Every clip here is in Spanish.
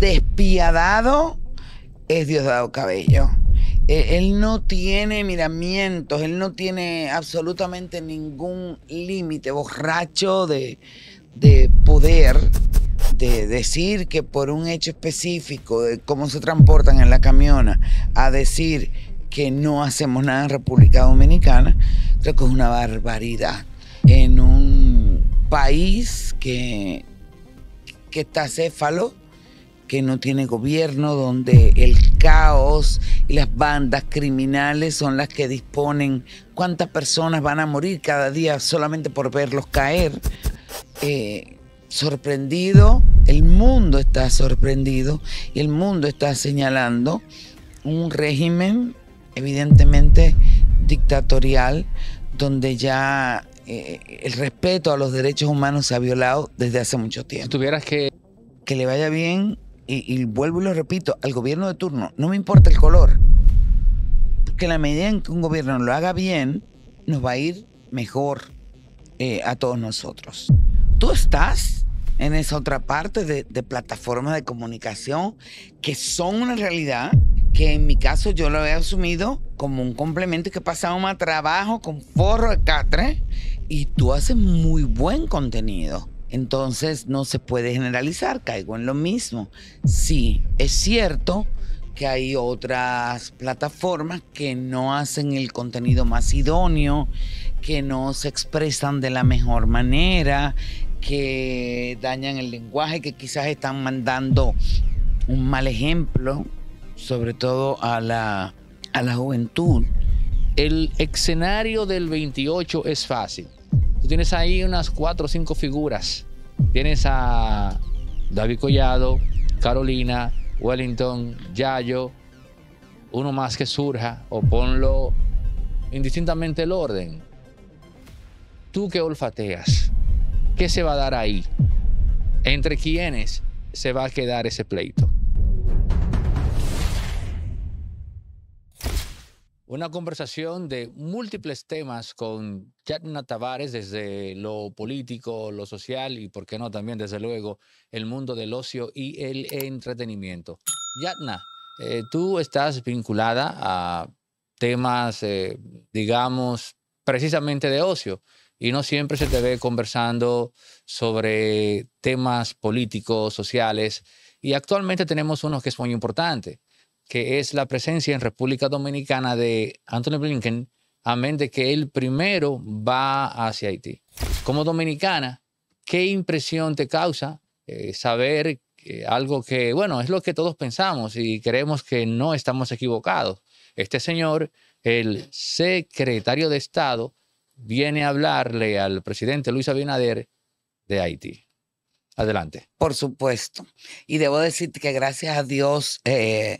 Despiadado es Diosdado Cabello. E, él, no tiene miramientos, él no tiene absolutamente ningún límite, borracho de, de poder de decir que por un hecho específico de cómo se transportan en la camiona a decir que no hacemos nada en República Dominicana, creo que es una barbaridad. En un país que, que está céfalo, que no tiene gobierno, donde el caos y las bandas criminales son las que disponen cuántas personas van a morir cada día solamente por verlos caer. Eh, sorprendido, el mundo está sorprendido y el mundo está señalando un régimen evidentemente dictatorial donde ya eh, el respeto a los derechos humanos se ha violado desde hace mucho tiempo. tuvieras que... Que le vaya bien y, vuelvo y lo repito, al gobierno de turno, no me importa el color, que la medida en que un gobierno lo haga bien, nos va a ir mejor eh, a todos nosotros. Tú estás en esa otra parte de, plataformas de comunicación que son una realidad, que en mi caso yo lo he asumido como un complemento que pasaba más trabajo con forro de catre y tú haces muy buen contenido. Entonces no se puede generalizar, caigo en lo mismo. Sí, es cierto que hay otras plataformas que no hacen el contenido más idóneo, que no se expresan de la mejor manera, que dañan el lenguaje, que quizás están mandando un mal ejemplo, sobre todo a la, a la juventud. El escenario del 28 es fácil. Tú tienes ahí unas cuatro o cinco figuras. Tienes a David Collado, Carolina, Wellington, Yayo, uno más que surja o ponlo indistintamente el orden. Tú que olfateas, ¿qué se va a dar ahí? ¿Entre quiénes se va a quedar ese pleito? una conversación de múltiples temas con Yatna Tavares desde lo político, lo social y, por qué no, también desde luego el mundo del ocio y el entretenimiento. Yatna, eh, tú estás vinculada a temas, eh, digamos, precisamente de ocio y no siempre se te ve conversando sobre temas políticos, sociales y actualmente tenemos uno que es muy importante que es la presencia en República Dominicana de Anthony Blinken, amén de que él primero va hacia Haití. Como dominicana, ¿qué impresión te causa eh, saber algo que, bueno, es lo que todos pensamos y creemos que no estamos equivocados? Este señor, el secretario de Estado, viene a hablarle al presidente Luis Abinader de Haití. Adelante. Por supuesto. Y debo decir que gracias a Dios, eh,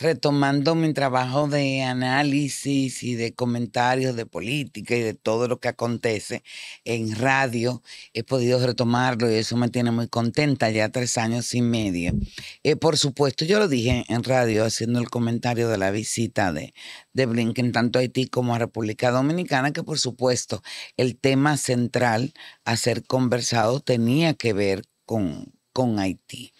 retomando mi trabajo de análisis y de comentarios de política y de todo lo que acontece en radio, he podido retomarlo y eso me tiene muy contenta, ya tres años y medio. Eh, por supuesto, yo lo dije en radio haciendo el comentario de la visita de, de Blinken tanto a Haití como a República Dominicana, que por supuesto el tema central a ser conversado tenía que ver con, con Haití.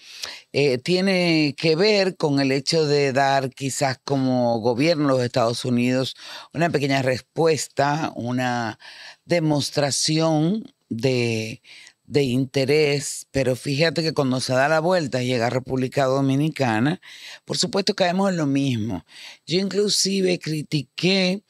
Eh, tiene que ver con el hecho de dar quizás como gobierno de los Estados Unidos una pequeña respuesta, una demostración de, de interés, pero fíjate que cuando se da la vuelta y llega a República Dominicana, por supuesto caemos en lo mismo. Yo inclusive critiqué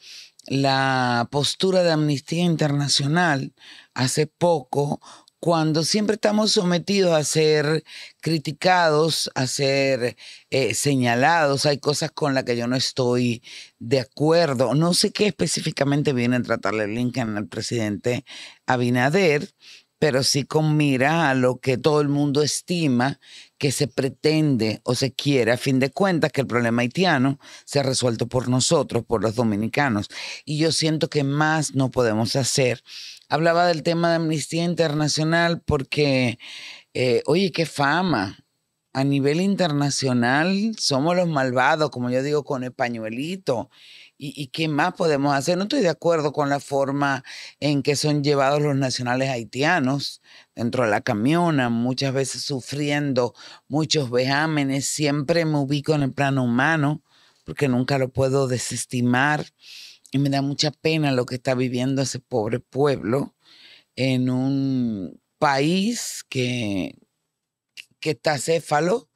la postura de Amnistía Internacional hace poco, cuando siempre estamos sometidos a ser criticados, a ser eh, señalados, hay cosas con las que yo no estoy de acuerdo. No sé qué específicamente viene a tratarle Lincoln al presidente Abinader, pero sí con mira a lo que todo el mundo estima que se pretende o se quiere, a fin de cuentas, que el problema haitiano sea resuelto por nosotros, por los dominicanos. Y yo siento que más no podemos hacer. Hablaba del tema de Amnistía Internacional porque, eh, oye, qué fama. A nivel internacional somos los malvados, como yo digo, con el pañuelito ¿Y, qué más podemos hacer? No estoy de acuerdo con la forma en que son llevados los nacionales haitianos dentro de la camiona, muchas veces sufriendo muchos vejámenes. Siempre me ubico en el plano humano porque nunca lo puedo desestimar y me da mucha pena lo que está viviendo ese pobre pueblo en un país que, que está céfalo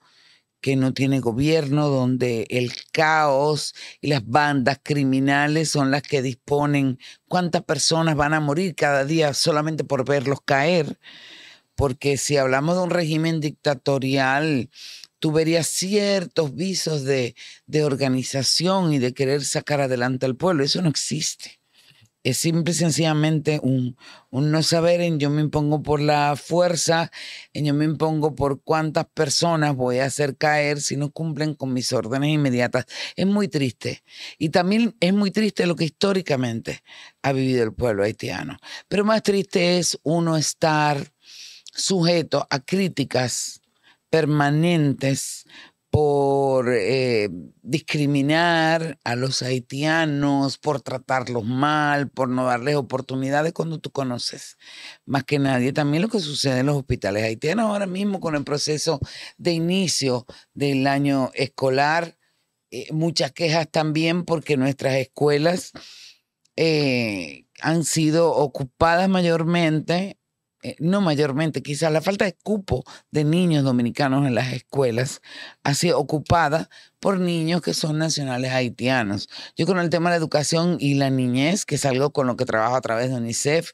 que no tiene gobierno, donde el caos y las bandas criminales son las que disponen cuántas personas van a morir cada día solamente por verlos caer. Porque si hablamos de un régimen dictatorial, tú verías ciertos visos de, de organización y de querer sacar adelante al pueblo. Eso no existe es simple y sencillamente un, no saber en yo me impongo por la fuerza, en yo me impongo por cuántas personas voy a hacer caer si no cumplen con mis órdenes inmediatas. Es muy triste. Y también es muy triste lo que históricamente ha vivido el pueblo haitiano. Pero más triste es uno estar sujeto a críticas permanentes por eh, discriminar a los haitianos, por tratarlos mal, por no darles oportunidades cuando tú conoces más que nadie. También lo que sucede en los hospitales haitianos ahora mismo con el proceso de inicio del año escolar, eh, muchas quejas también porque nuestras escuelas eh, han sido ocupadas mayormente eh, no mayormente, quizás la falta de cupo de niños dominicanos en las escuelas ha sido ocupada por niños que son nacionales haitianos. Yo con el tema de la educación y la niñez, que es algo con lo que trabajo a través de UNICEF,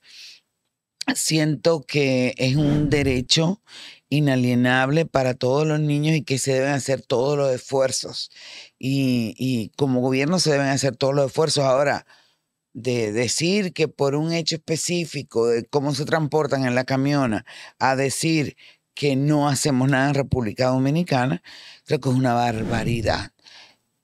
siento que es un derecho inalienable para todos los niños y que se deben hacer todos los esfuerzos. Y, y como gobierno se deben hacer todos los esfuerzos. Ahora, de decir que por un hecho específico de cómo se transportan en la camiona a decir que no hacemos nada en República Dominicana, creo que es una barbaridad.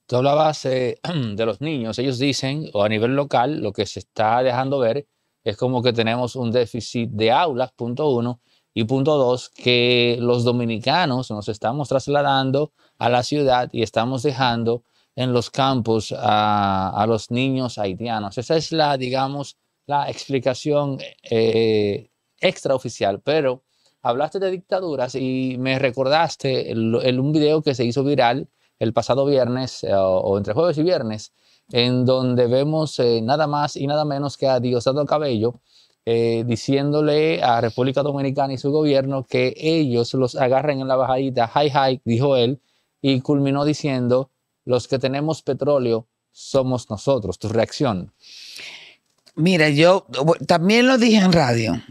todo la base de los niños, ellos dicen, o a nivel local, lo que se está dejando ver es como que tenemos un déficit de aulas, punto uno, y punto dos, que los dominicanos nos estamos trasladando a la ciudad y estamos dejando en los campos a, los niños haitianos. Esa es la, digamos, la explicación eh, extraoficial, pero hablaste de dictaduras y me recordaste en un video que se hizo viral el pasado viernes eh, o, entre jueves y viernes, en donde vemos eh, nada más y nada menos que a Diosdado Cabello diciéndole a República Dominicana y su gobierno que ellos los agarren en la bajadita, hi hi, dijo él, y culminó diciendo los que tenemos petróleo somos nosotros. Tu reacción. Mira, yo también lo dije en radio.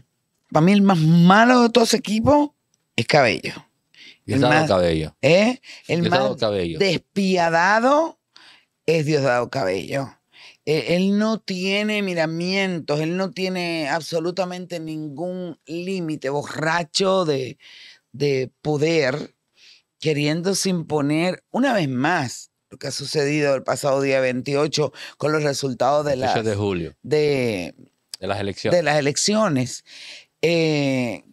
Para mí el más malo de todos ese equipo es Cabello. El Cabello. ¿Eh? El Diosdado más Cabello. despiadado es Diosdado Cabello. Eh, él, no tiene miramientos, él no tiene absolutamente ningún límite, borracho de, de poder, queriéndose imponer una vez más que ha sucedido el pasado día 28 con los resultados de este las, de julio. De, las elecciones. De las elecciones. Eh,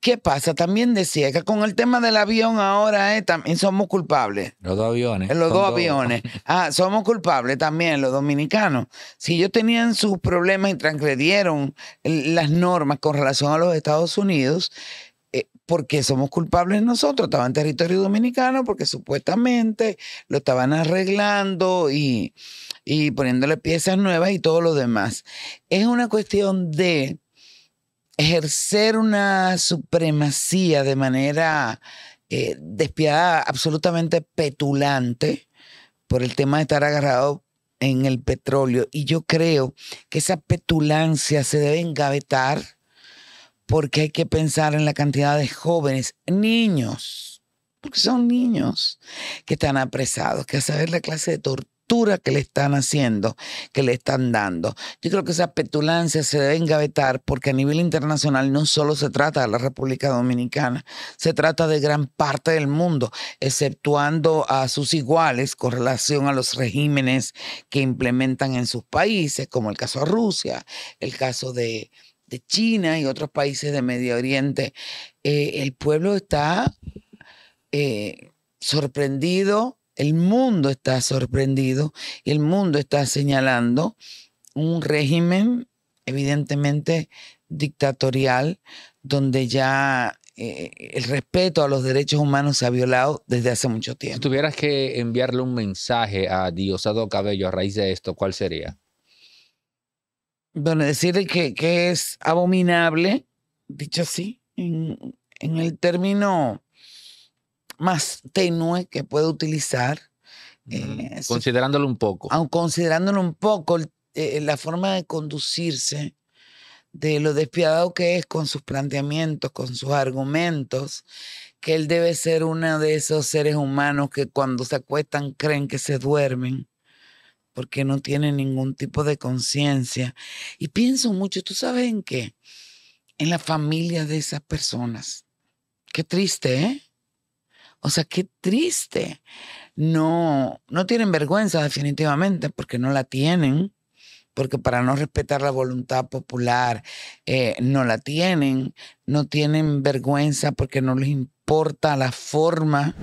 ¿qué, pasa? También decía que con el tema del avión ahora eh, también somos culpables. Los dos aviones. los dos, aviones. Ah, somos culpables también los dominicanos. Si ellos tenían sus problemas y transgredieron las normas con relación a los Estados Unidos, porque somos culpables nosotros. Estaba en territorio dominicano porque supuestamente lo estaban arreglando y, poniéndole piezas nuevas y todo lo demás. Es una cuestión de ejercer una supremacía de manera despiada, eh, despiadada, absolutamente petulante, por el tema de estar agarrado en el petróleo. Y yo creo que esa petulancia se debe engavetar porque hay que pensar en la cantidad de jóvenes, niños, porque son niños que están apresados, que a saber la clase de tortura que le están haciendo, que le están dando. Yo creo que esa petulancia se debe engavetar porque a nivel internacional no solo se trata de la República Dominicana, se trata de gran parte del mundo, exceptuando a sus iguales con relación a los regímenes que implementan en sus países, como el caso de Rusia, el caso de China y otros países de Medio Oriente, eh, el pueblo está eh, sorprendido, el mundo está sorprendido y el mundo está señalando un régimen evidentemente dictatorial donde ya eh, el respeto a los derechos humanos se ha violado desde hace mucho tiempo. Si tuvieras que enviarle un mensaje a Diosado Cabello a raíz de esto, ¿cuál sería? Bueno, decir que, es abominable, dicho así, en, el término más tenue que puede utilizar. Eh, considerándolo un poco. Aun considerándolo un poco, eh, la forma de conducirse, de lo despiadado que es con sus planteamientos, con sus argumentos, que él debe ser uno de esos seres humanos que cuando se acuestan creen que se duermen, porque no tienen ningún tipo de conciencia. Y pienso mucho, ¿tú sabes en qué? En la familia de esas personas. Qué triste, ¿eh? O sea, qué triste. No, no tienen vergüenza definitivamente porque no la tienen, porque para no respetar la voluntad popular eh, no la tienen, no tienen vergüenza porque no les importa la forma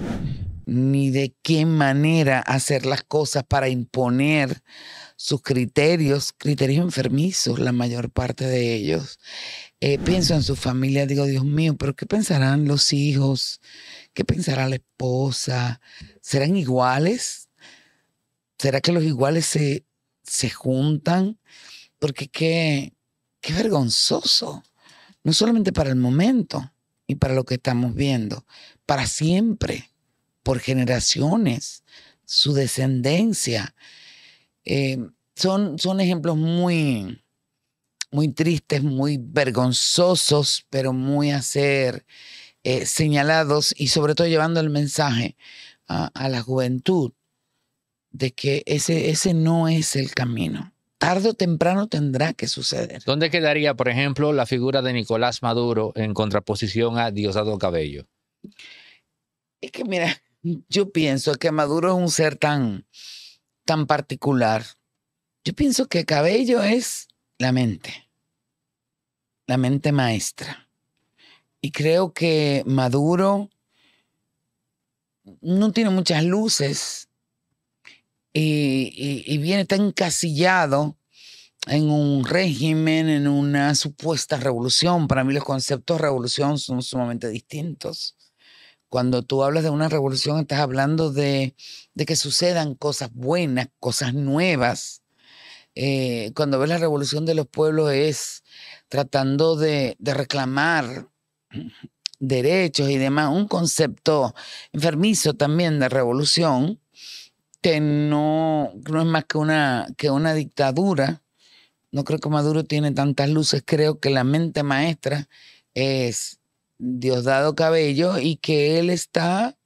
ni de qué manera hacer las cosas para imponer sus criterios, criterios enfermizos, la mayor parte de ellos. Eh, pienso en su familia, digo, Dios mío, pero ¿qué pensarán los hijos? ¿Qué pensará la esposa? ¿Serán iguales? ¿Será que los iguales se, se juntan? Porque qué, qué vergonzoso, no solamente para el momento y para lo que estamos viendo, para siempre por generaciones, su descendencia. Eh, son, son ejemplos muy, muy tristes, muy vergonzosos, pero muy a ser eh, señalados y sobre todo llevando el mensaje a, la juventud de que ese, ese no es el camino. Tarde o temprano tendrá que suceder. ¿Dónde quedaría, por ejemplo, la figura de Nicolás Maduro en contraposición a Diosado Cabello? Es que mira, yo pienso que Maduro es un ser tan, tan particular. Yo pienso que Cabello es la mente, la mente maestra. Y creo que Maduro no tiene muchas luces y, y viene tan encasillado en un régimen, en una supuesta revolución. Para mí los conceptos de revolución son sumamente distintos. Cuando tú hablas de una revolución, estás hablando de, que sucedan cosas buenas, cosas nuevas. Eh, cuando ves la revolución de los pueblos es tratando de, reclamar derechos y demás, un concepto enfermizo también de revolución, que no, no es más que una, que una dictadura. No creo que Maduro tiene tantas luces, creo que la mente maestra es Dios dado Cabello y que él está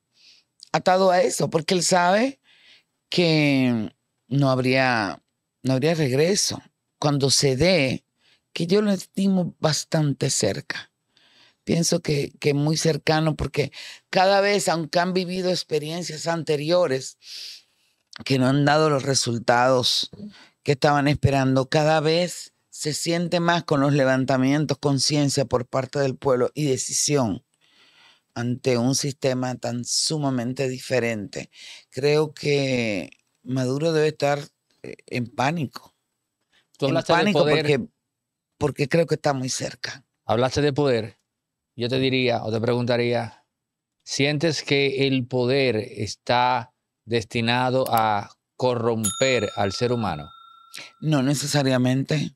atado a eso, porque él sabe que no habría, no habría regreso. Cuando se dé, que yo lo estimo bastante cerca. Pienso que, que muy cercano, porque cada vez, aunque han vivido experiencias anteriores que no han dado los resultados que estaban esperando, cada vez se siente más con los levantamientos conciencia por parte del pueblo y decisión ante un sistema tan sumamente diferente. Creo que Maduro debe estar eh, en pánico. en pánico Porque, porque creo que está muy cerca. Hablaste de poder. Yo te diría o te preguntaría, ¿sientes que el poder está destinado a corromper al ser humano? No necesariamente.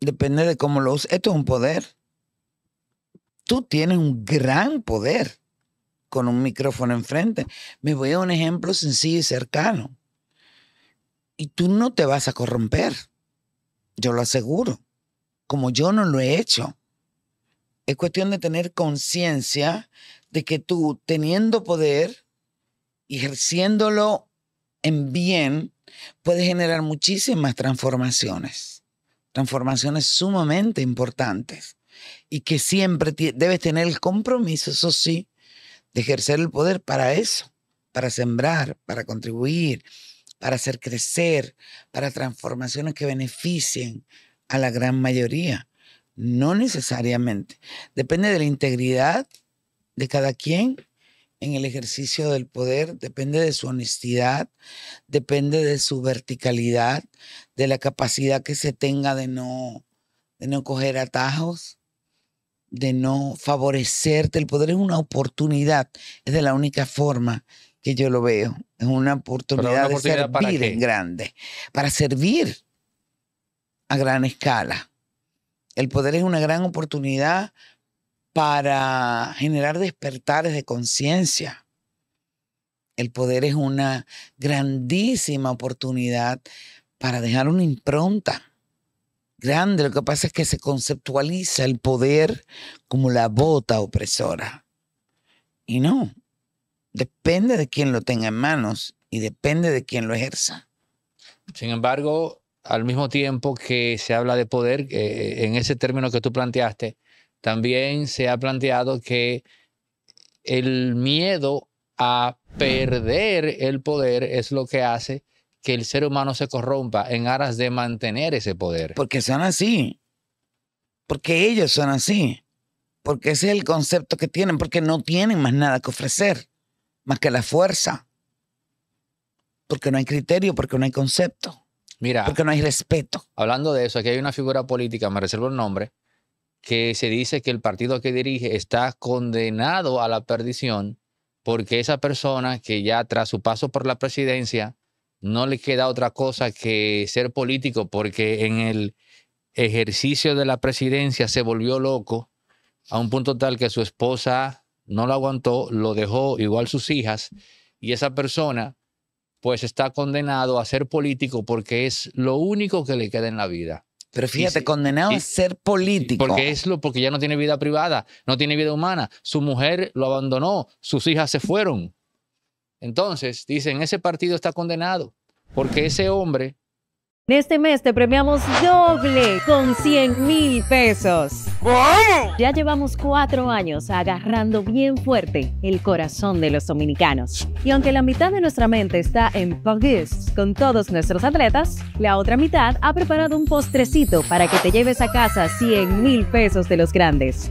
Depende de cómo lo uses. Esto es un poder. Tú tienes un gran poder con un micrófono enfrente. Me voy a un ejemplo sencillo y cercano. Y tú no te vas a corromper. Yo lo aseguro. Como yo no lo he hecho. Es cuestión de tener conciencia de que tú, teniendo poder ejerciéndolo en bien, puedes generar muchísimas transformaciones transformaciones sumamente importantes y que siempre debes tener el compromiso, eso sí, de ejercer el poder para eso, para sembrar, para contribuir, para hacer crecer, para transformaciones que beneficien a la gran mayoría. No necesariamente. Depende de la integridad de cada quien en el ejercicio del poder, depende de su honestidad, depende de su verticalidad, de la capacidad que se tenga de no, de no coger atajos, de no favorecerte. El poder es una oportunidad, es de la única forma que yo lo veo. Es una oportunidad, de servir en grande, para servir a gran escala. El poder es una gran oportunidad para generar despertares de conciencia. El poder es una grandísima oportunidad para dejar una impronta grande. Lo que pasa es que se conceptualiza el poder como la bota opresora. Y no, depende de quién lo tenga en manos y depende de quién lo ejerza. Sin embargo, al mismo tiempo que se habla de poder, eh, en ese término que tú planteaste, también se ha planteado que el miedo a perder el poder es lo que hace que el ser humano se corrompa en aras de mantener ese poder. Porque son así. Porque ellos son así. Porque ese es el concepto que tienen. Porque no tienen más nada que ofrecer, más que la fuerza. Porque no hay criterio, porque no hay concepto. Mira. Porque no hay respeto. Hablando de eso, aquí hay una figura política, me reservo el nombre, que se dice que el partido que dirige está condenado a la perdición porque esa persona que ya tras su paso por la presidencia no le queda otra cosa que ser político porque en el ejercicio de la presidencia se volvió loco a un punto tal que su esposa no lo aguantó, lo dejó igual sus hijas y esa persona pues está condenado a ser político porque es lo único que le queda en la vida. Pero fíjate, condenado a ser político. Porque es lo porque ya no tiene vida privada, no tiene vida humana. Su mujer lo abandonó, sus hijas se fueron. Entonces, dicen, ese partido está condenado porque ese hombre... En este mes te premiamos doble con 100 mil pesos. ¡Wow! Ya llevamos cuatro años agarrando bien fuerte el corazón de los dominicanos. Y aunque la mitad de nuestra mente está en París con todos nuestros atletas, la otra mitad ha preparado un postrecito para que te lleves a casa 100 mil pesos de los grandes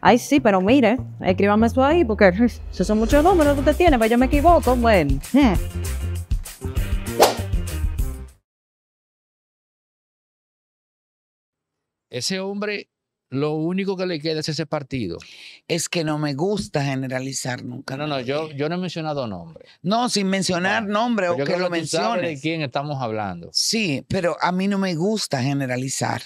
Ay, sí, pero mire, escríbame eso ahí, porque esos son muchos números que usted tiene, pero pues yo me equivoco, bueno. Ese hombre, lo único que le queda es ese partido. Es que no me gusta generalizar nunca. No, no, yo, yo no he mencionado nombre. No, sin mencionar nombre pues o que, lo menciones. de quién estamos hablando. Sí, pero a mí no me gusta generalizar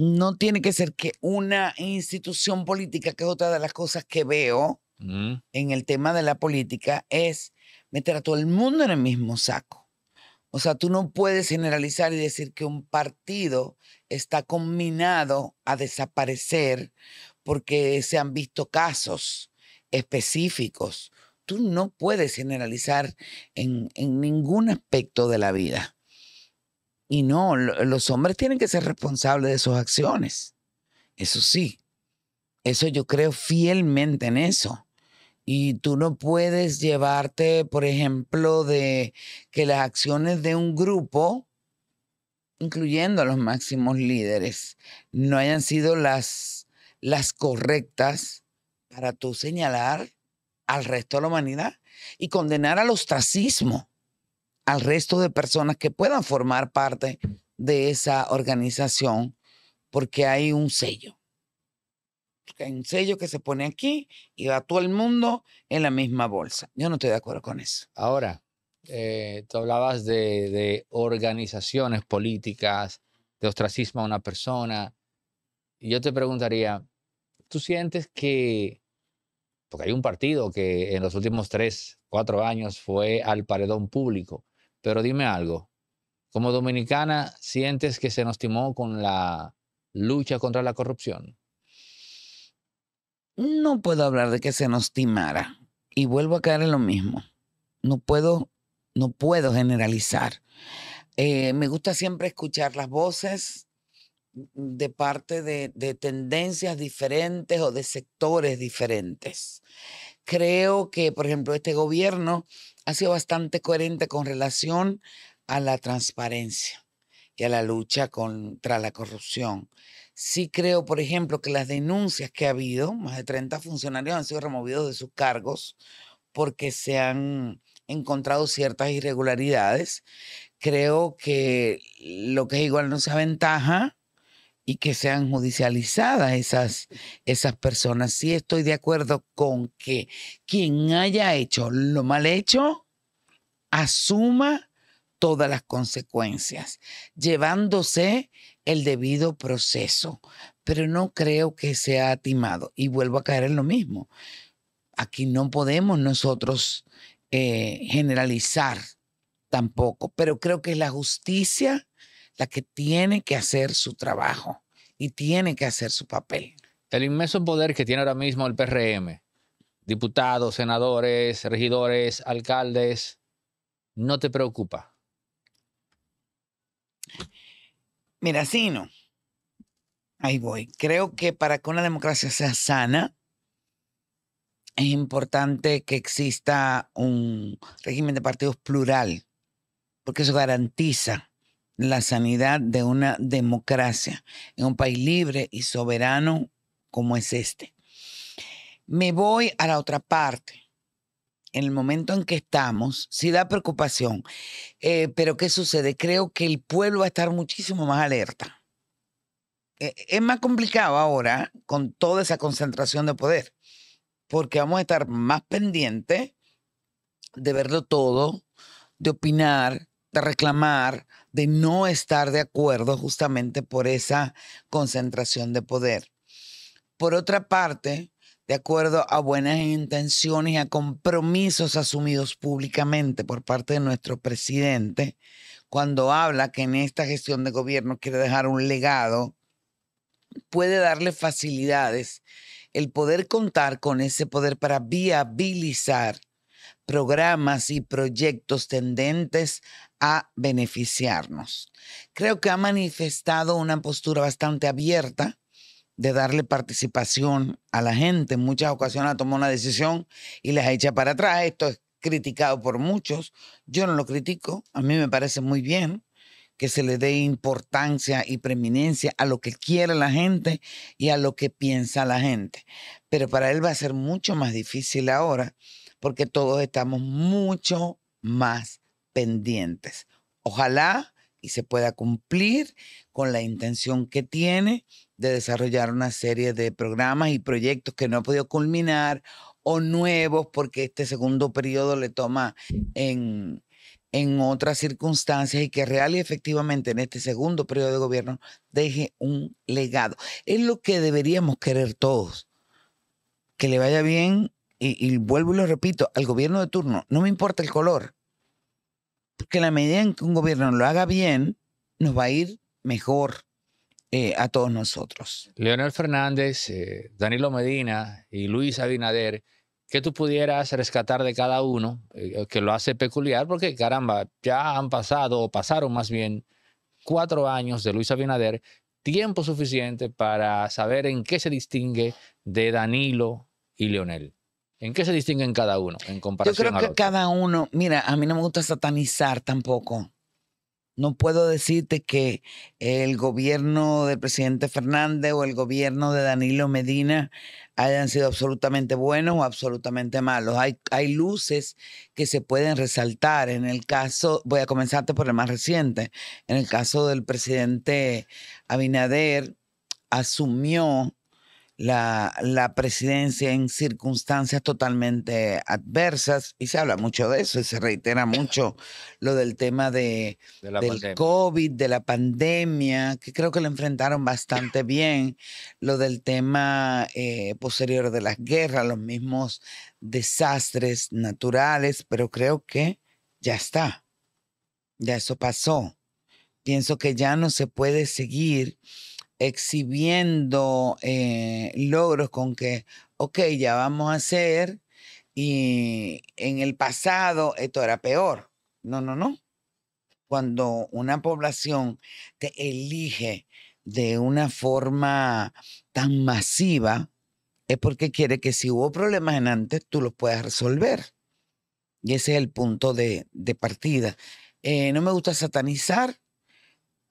no tiene que ser que una institución política, que es otra de las cosas que veo mm. en el tema de la política, es meter a todo el mundo en el mismo saco. O sea, tú no puedes generalizar y decir que un partido está combinado a desaparecer porque se han visto casos específicos. Tú no puedes generalizar en ningún aspecto de la vida. Y no, los hombres tienen que ser responsables de sus acciones. Eso sí. Eso yo creo fielmente en eso. Y tú no puedes llevarte, por ejemplo, de que las acciones de un grupo, incluyendo a los máximos líderes, no hayan sido las, las correctas para tú señalar al resto de la humanidad y condenar al ostracismo al resto de personas que puedan formar parte de esa organización, porque hay un sello. hay un sello que se pone aquí y va todo el mundo en la misma bolsa. Yo no estoy de acuerdo con eso. Ahora, eh, tú hablabas de, de organizaciones políticas, de ostracismo a una persona. Y yo te preguntaría, ¿tú sientes que, porque hay un partido que en los últimos tres, cuatro años fue al paredón público, pero dime algo, como dominicana, ¿sientes que se nos timó con la lucha contra la corrupción? No puedo hablar de que se nos timara. Y vuelvo a caer en lo mismo. No puedo, no puedo generalizar. Eh, me gusta siempre escuchar las voces de parte de tendencias diferentes o de sectores diferentes. Creo que, por ejemplo, este gobierno ha sido bastante coherente con relación a la transparencia y a la lucha contra la corrupción. Sí creo, por ejemplo, que las denuncias que ha habido, más de 30 funcionarios han sido removidos de sus cargos porque se han encontrado ciertas irregularidades. Creo que lo que es igual no se aventaja y que sean judicializadas esas, esas personas. Sí estoy de acuerdo con que quien haya hecho lo mal hecho asuma todas las consecuencias, llevándose el debido proceso, pero no creo que sea atimado Y vuelvo a caer en lo mismo. Aquí no podemos nosotros eh, generalizar tampoco, pero creo que la justicia la que tiene que hacer su trabajo y tiene que hacer su papel. El inmenso poder que tiene ahora mismo el PRM, diputados, senadores, regidores, alcaldes, no te preocupa. Mira, sí, no. Ahí voy. Creo que para que una democracia sea sana, es importante que exista un régimen de partidos plural, porque eso garantiza la sanidad de una democracia en un país libre y soberano como es este. Me voy a la otra parte. En el momento en que estamos, sí da preocupación, eh, pero ¿qué sucede? Creo que el pueblo va a estar muchísimo más alerta. Eh, eh, es más complicado ahora con toda esa concentración de poder, porque vamos a estar más pendientes de verlo todo, de opinar, de reclamar, de no estar de acuerdo justamente por esa concentración de poder. Por otra parte, de acuerdo a buenas intenciones y a compromisos asumidos públicamente por parte de nuestro presidente, cuando habla que en esta gestión de gobierno quiere dejar un legado, puede darle facilidades el poder contar con ese poder para viabilizar programas y proyectos tendentes a beneficiarnos. Creo que ha manifestado una postura bastante abierta de darle participación a la gente. En muchas ocasiones ha tomado una decisión y las echa para atrás. Esto es criticado por muchos. Yo no lo critico. A mí me parece muy bien que se le dé importancia y preeminencia a lo que quiere la gente y a lo que piensa la gente. Pero para él va a ser mucho más difícil ahora porque todos estamos mucho más pendientes. Ojalá y se pueda cumplir con la intención que tiene de desarrollar una serie de programas y proyectos que no ha podido culminar o nuevos porque este segundo periodo le toma en, en otras circunstancias y que real y efectivamente en este segundo periodo de gobierno deje un legado. Es lo que deberíamos querer todos. Que le vaya bien y, y vuelvo y lo repito, al gobierno de turno, no me importa el color, porque la medida en que un gobierno lo haga bien, nos va a ir mejor eh, a todos nosotros. Leonel Fernández, eh, Danilo Medina y Luis Abinader, que tú pudieras rescatar de cada uno eh, que lo hace peculiar? Porque, caramba, ya han pasado, o pasaron más bien, cuatro años de Luis Abinader, tiempo suficiente para saber en qué se distingue de Danilo y Leonel. ¿En qué se distinguen cada uno en comparación Yo creo que cada uno, mira, a mí no me gusta satanizar tampoco. No puedo decirte que el gobierno del presidente Fernández o el gobierno de Danilo Medina hayan sido absolutamente buenos o absolutamente malos. Hay, hay luces que se pueden resaltar. En el caso, voy a comenzarte por el más reciente, en el caso del presidente Abinader, asumió la, la, presidencia en circunstancias totalmente adversas, y se habla mucho de eso, y se reitera mucho lo del tema de, del COVID, de la pandemia, que creo que lo enfrentaron bastante bien, lo del tema eh, posterior de las guerras, los mismos desastres naturales, pero creo que ya está, ya eso pasó. Pienso que ya no se puede seguir exhibiendo eh, logros con que, ok, ya vamos a hacer y en el pasado esto era peor. No, no, no. Cuando una población te elige de una forma tan masiva, es porque quiere que si hubo problemas en antes, tú los puedas resolver. Y ese es el punto de, partida. Eh, no me gusta satanizar.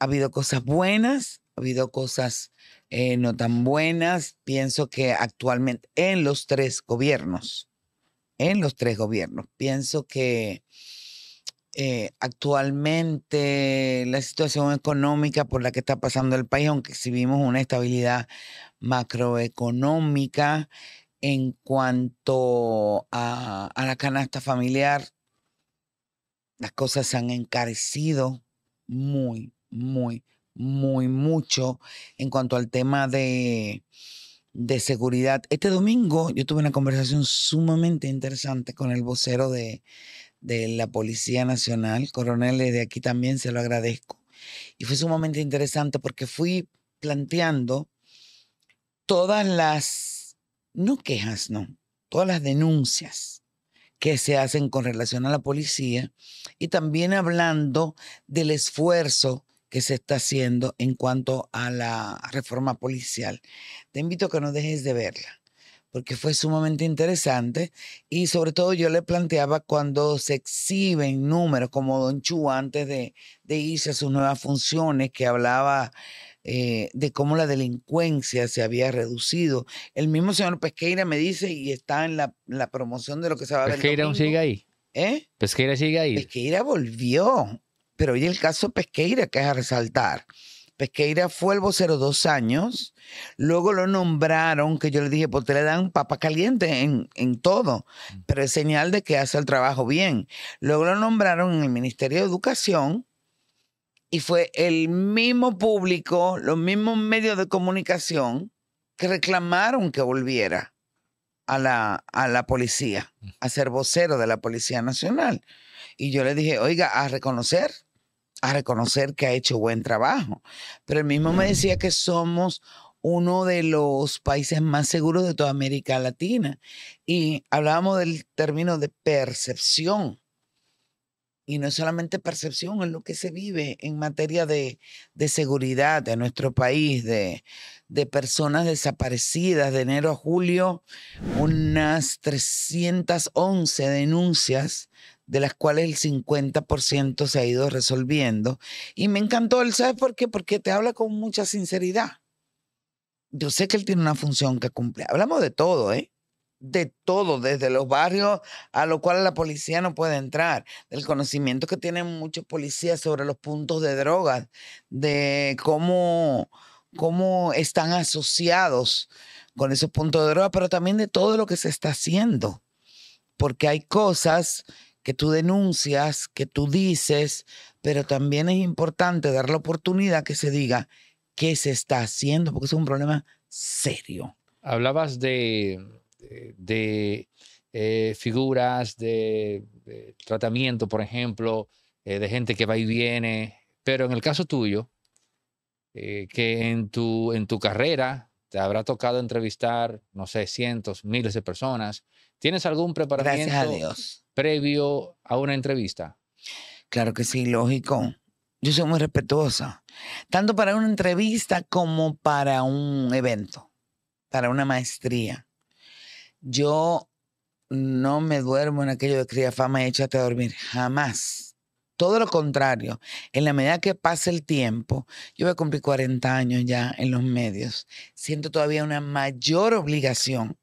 Ha habido cosas buenas, ha habido cosas eh, no tan buenas. Pienso que actualmente en los tres gobiernos, en los tres gobiernos, pienso que eh, actualmente la situación económica por la que está pasando el país, aunque exhibimos una estabilidad macroeconómica en cuanto a, a la canasta familiar, las cosas se han encarecido muy, muy, muy mucho en cuanto al tema de, seguridad. Este domingo yo tuve una conversación sumamente interesante con el vocero de, la Policía Nacional, coronel de aquí también se lo agradezco. Y fue sumamente interesante porque fui planteando todas las, no quejas, no, todas las denuncias que se hacen con relación a la policía y también hablando del esfuerzo que se está haciendo en cuanto a la reforma policial. Te invito a que no dejes de verla, porque fue sumamente interesante y sobre todo yo le planteaba cuando se exhiben números como Don Chu antes de, de irse a sus nuevas funciones, que hablaba eh, de cómo la delincuencia se había reducido. El mismo señor Pesqueira me dice y está en la, la promoción de lo que se va a ver. Pesqueira aún sigue ahí. ¿Eh? Pesqueira sigue ahí. Pesqueira volvió pero y el caso Pesqueira, que es a resaltar. Pesqueira fue el vocero dos años, luego lo nombraron, que yo le dije, pues te le dan papa caliente en, todo, mm. pero es señal de que hace el trabajo bien. Luego lo nombraron en el Ministerio de Educación y fue el mismo público, los mismos medios de comunicación que reclamaron que volviera a la, a la policía, mm. a ser vocero de la Policía Nacional. Y yo le dije, oiga, a reconocer a reconocer que ha hecho buen trabajo. Pero el mismo me decía que somos uno de los países más seguros de toda América Latina. Y hablábamos del término de percepción. Y no es solamente percepción, es lo que se vive en materia de, seguridad de nuestro país, de, de personas desaparecidas. De enero a julio, unas 311 denuncias de las cuales el 50% se ha ido resolviendo. Y me encantó él, ¿sabes por qué? Porque te habla con mucha sinceridad. Yo sé que él tiene una función que cumple. Hablamos de todo, ¿eh? de todo, desde los barrios a los cuales la policía no puede entrar, del conocimiento que tienen muchos policías sobre los puntos de drogas, de cómo, cómo están asociados con esos puntos de droga, pero también de todo lo que se está haciendo, porque hay cosas que tú denuncias, que tú dices, pero también es importante dar la oportunidad que se diga qué se está haciendo, porque es un problema serio. Hablabas de, eh, de, eh, figuras, de, tratamiento, por ejemplo, eh, de gente que va y viene, pero en el caso tuyo, que en tu, en tu carrera te habrá tocado entrevistar, no sé, cientos, miles de personas, ¿tienes algún preparamiento? Gracias a Dios previo a una entrevista? Claro que sí, lógico. Yo soy muy respetuosa, tanto para una entrevista como para un evento, para una maestría. Yo no me duermo en aquello de cría fama y échate a dormir, jamás. Todo lo contrario, en la medida que pasa el tiempo, yo voy a cumplir 40 años ya en los medios, siento todavía una mayor obligación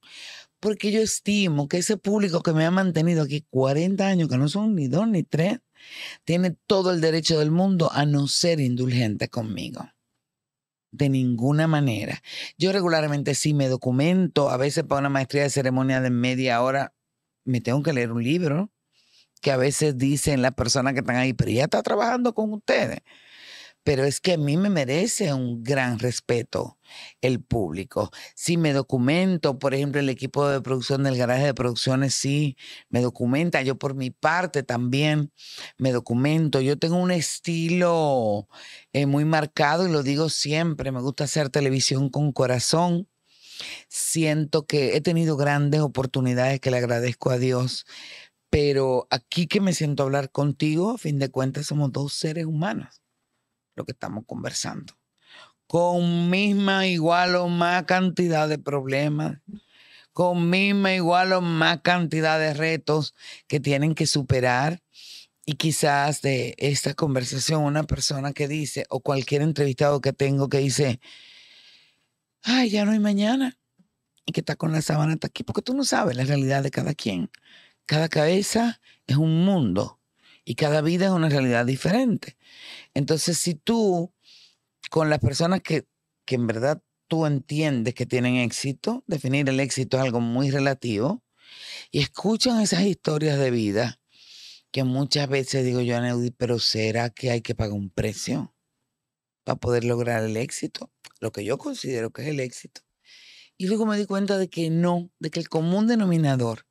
porque yo estimo que ese público que me ha mantenido aquí 40 años, que no son ni dos ni tres, tiene todo el derecho del mundo a no ser indulgente conmigo. De ninguna manera. Yo regularmente sí me documento, a veces para una maestría de ceremonia de media hora me tengo que leer un libro que a veces dicen las personas que están ahí, pero ya está trabajando con ustedes pero es que a mí me merece un gran respeto el público. Si me documento, por ejemplo, el equipo de producción del garaje de producciones, sí, me documenta, yo por mi parte también me documento. Yo tengo un estilo eh, muy marcado y lo digo siempre, me gusta hacer televisión con corazón. Siento que he tenido grandes oportunidades que le agradezco a Dios, pero aquí que me siento a hablar contigo, a fin de cuentas somos dos seres humanos lo que estamos conversando. Con misma, igual o más cantidad de problemas, con misma, igual o más cantidad de retos que tienen que superar. Y quizás de esta conversación una persona que dice, o cualquier entrevistado que tengo que dice, ay, ya no hay mañana, y que está con la sábana hasta aquí, porque tú no sabes la realidad de cada quien. Cada cabeza es un mundo y cada vida es una realidad diferente. Entonces, si tú, con las personas que, en verdad tú entiendes que tienen éxito, definir el éxito es algo muy relativo, y escuchan esas historias de vida, que muchas veces digo yo, Neudi, pero ¿será que hay que pagar un precio para poder lograr el éxito? Lo que yo considero que es el éxito. Y luego me di cuenta de que no, de que el común denominador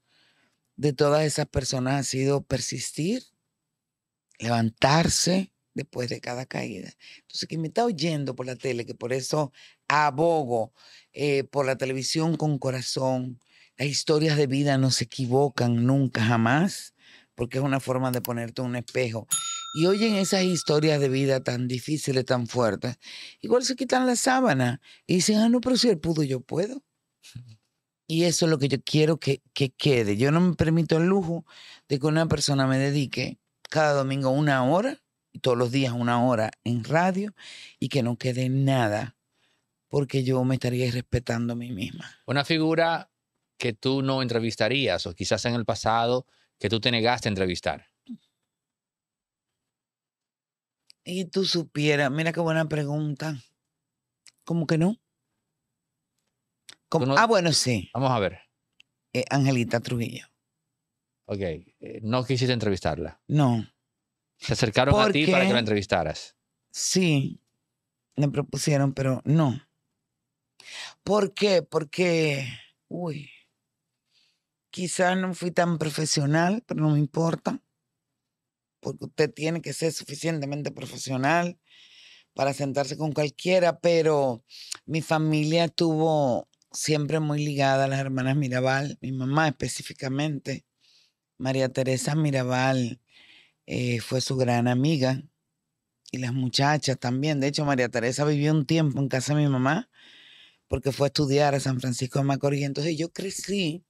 de todas esas personas ha sido persistir, levantarse después de cada caída. Entonces, que me está oyendo por la tele, que por eso abogo eh, por la televisión con corazón, las historias de vida no se equivocan nunca, jamás, porque es una forma de ponerte un espejo. Y oyen esas historias de vida tan difíciles, tan fuertes. Igual se quitan la sábana y dicen, ah, no, pero si él pudo, yo puedo. Y eso es lo que yo quiero que, que quede. Yo no me permito el lujo de que una persona me dedique cada domingo una hora, y todos los días una hora en radio, y que no quede nada, porque yo me estaría respetando a mí misma. Una figura que tú no entrevistarías, o quizás en el pasado que tú te negaste a entrevistar. Y tú supieras, mira qué buena pregunta. ¿Cómo que no? Ah, bueno, sí. Vamos a ver. Eh, Angelita Trujillo. Ok, eh, no quisiste entrevistarla. No. Se acercaron a ti para que la entrevistaras. Sí, me propusieron, pero no. ¿Por qué? Porque, uy, quizás no fui tan profesional, pero no me importa. Porque usted tiene que ser suficientemente profesional para sentarse con cualquiera, pero mi familia estuvo siempre muy ligada a las hermanas Mirabal, mi mamá específicamente. María Teresa Mirabal eh, fue su gran amiga y las muchachas también. De hecho, María Teresa vivió un tiempo en casa de mi mamá porque fue a estudiar a San Francisco de Macorís. Entonces yo crecí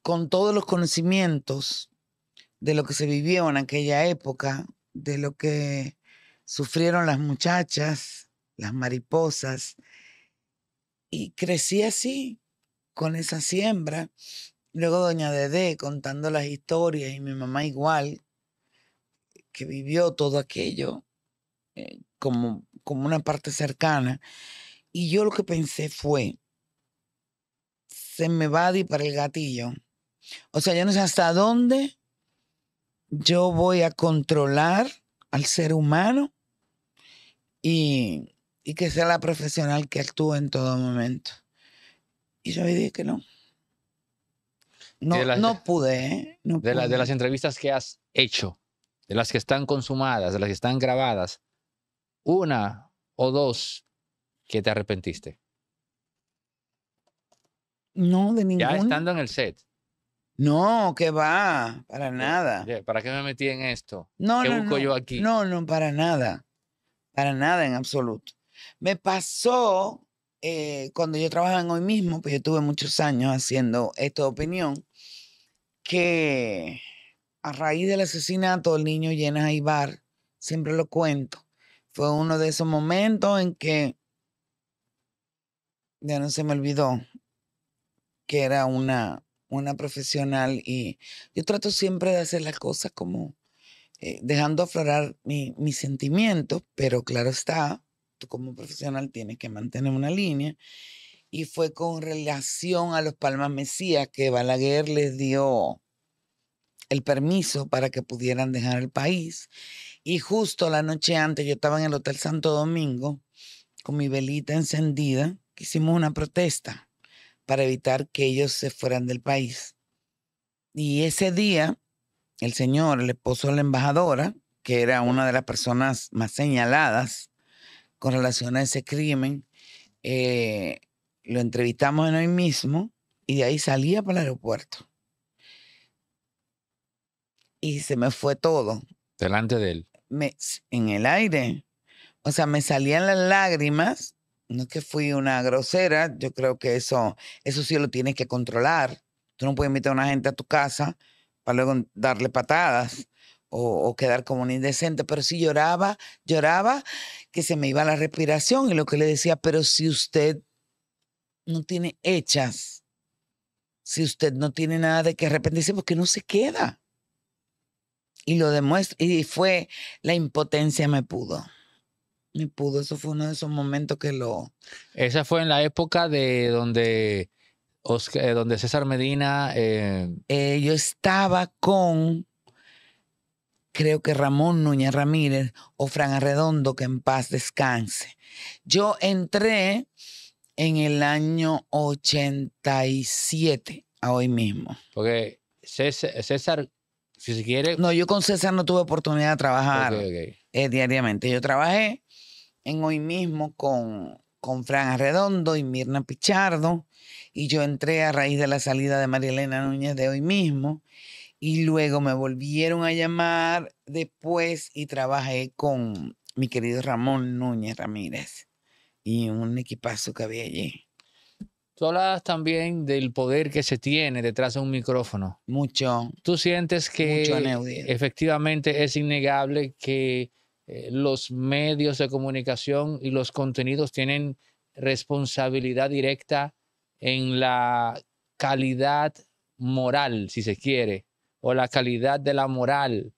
con todos los conocimientos de lo que se vivió en aquella época, de lo que sufrieron las muchachas, las mariposas, y crecí así, con esa siembra Luego doña Dede contando las historias y mi mamá igual, que vivió todo aquello eh, como, como una parte cercana. Y yo lo que pensé fue, se me va a para el gatillo. O sea, yo no sé hasta dónde yo voy a controlar al ser humano y, y que sea la profesional que actúe en todo momento. Y yo dije que no. No, no pude, de, pude. ¿eh? de las entrevistas que has hecho, de las que están consumadas, de las que están grabadas, una o dos que te arrepentiste. No, de ninguna. Ya estando en el set. No, que va, para nada. ¿Para qué me metí en esto? No, ¿Qué no, busco yo aquí? No, no, para nada. Para nada en absoluto. Me pasó eh, cuando yo trabajaba en hoy mismo, pues yo tuve muchos años haciendo esto de opinión que a raíz del asesinato del niño Llenas Ibar, siempre lo cuento, fue uno de esos momentos en que ya no se me olvidó que era una, una profesional y yo trato siempre de hacer las cosas como eh, dejando aflorar mi, mis sentimientos, pero claro está, tú como profesional tienes que mantener una línea y fue con relación a los Palmas Mesías que Balaguer les dio el permiso para que pudieran dejar el país. Y justo la noche antes yo estaba en el Hotel Santo Domingo con mi velita encendida, que hicimos una protesta para evitar que ellos se fueran del país. Y ese día, el señor, el esposo de la embajadora, que era una de las personas más señaladas con relación a ese crimen, eh, lo entrevistamos en hoy mismo y de ahí salía para el aeropuerto. Y se me fue todo. Delante de él. en el aire. O sea, me salían las lágrimas. No es que fui una grosera, yo creo que eso, eso sí lo tienes que controlar. Tú no puedes invitar a una gente a tu casa para luego darle patadas o, o quedar como un indecente, pero sí lloraba, lloraba que se me iba la respiración y lo que le decía, pero si usted no tiene hechas, si usted no tiene nada de que arrepentirse, porque no se queda. Y lo demuestra, y fue la impotencia me pudo. Me pudo, eso fue uno de esos momentos que lo... Esa fue en la época de donde, eh, donde César Medina... Eh, eh, yo estaba con, creo que Ramón Núñez Ramírez o Fran Arredondo, que en paz descanse. Yo entré en el año 87 a hoy mismo. Porque César, si se quiere... No, yo con César no tuve oportunidad de trabajar eh, diariamente. Yo trabajé en hoy mismo con, con Fran Arredondo y Mirna Pichardo y yo entré a raíz de la salida de María Elena Núñez de hoy mismo y luego me volvieron a llamar después y trabajé con mi querido Ramón Núñez Ramírez y un equipazo que había allí. Tú también del poder que se tiene detrás de un micrófono. Mucho. Tú sientes que efectivamente es innegable que eh, los medios de comunicación y los contenidos tienen responsabilidad directa en la calidad moral, si se quiere, o la calidad de la moral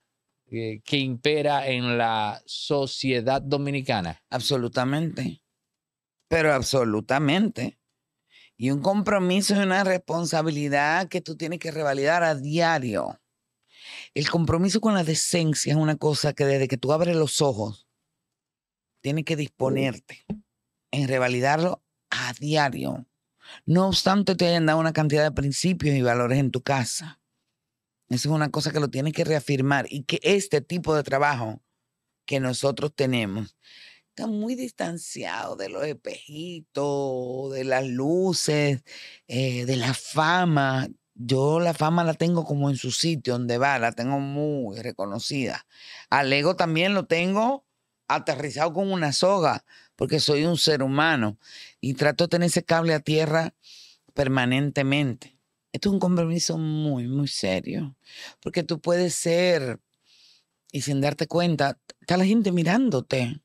eh, que impera en la sociedad dominicana. Absolutamente. Pero absolutamente. Y un compromiso es una responsabilidad que tú tienes que revalidar a diario. El compromiso con la decencia es una cosa que desde que tú abres los ojos, tienes que disponerte en revalidarlo a diario. No obstante te hayan dado una cantidad de principios y valores en tu casa. Esa es una cosa que lo tienes que reafirmar y que este tipo de trabajo que nosotros tenemos está muy distanciado de los espejitos, de las luces, eh, de la fama. Yo la fama la tengo como en su sitio, donde va, la tengo muy reconocida. Al ego también lo tengo aterrizado con una soga, porque soy un ser humano y trato de tener ese cable a tierra permanentemente. Esto es un compromiso muy, muy serio, porque tú puedes ser y sin darte cuenta, está la gente mirándote.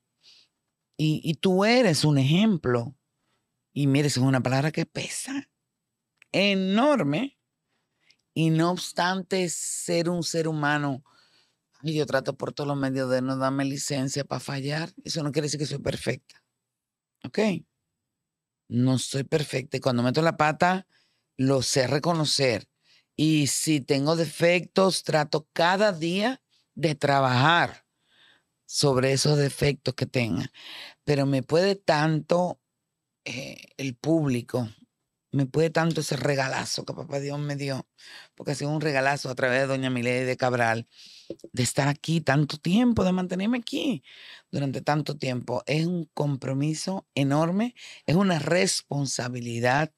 Y, tú eres un ejemplo. Y mire, es una palabra que pesa enorme. Y no obstante ser un ser humano, yo trato por todos los medios de no darme licencia para fallar. Eso no quiere decir que soy perfecta. ¿Ok? No soy perfecta. Y cuando meto la pata, lo sé reconocer. Y si tengo defectos, trato cada día de trabajar sobre esos defectos que tenga, pero me puede tanto eh, el público, me puede tanto ese regalazo que papá Dios me dio, porque ha sido un regalazo a través de doña Milady de Cabral, de estar aquí tanto tiempo, de mantenerme aquí durante tanto tiempo. Es un compromiso enorme, es una responsabilidad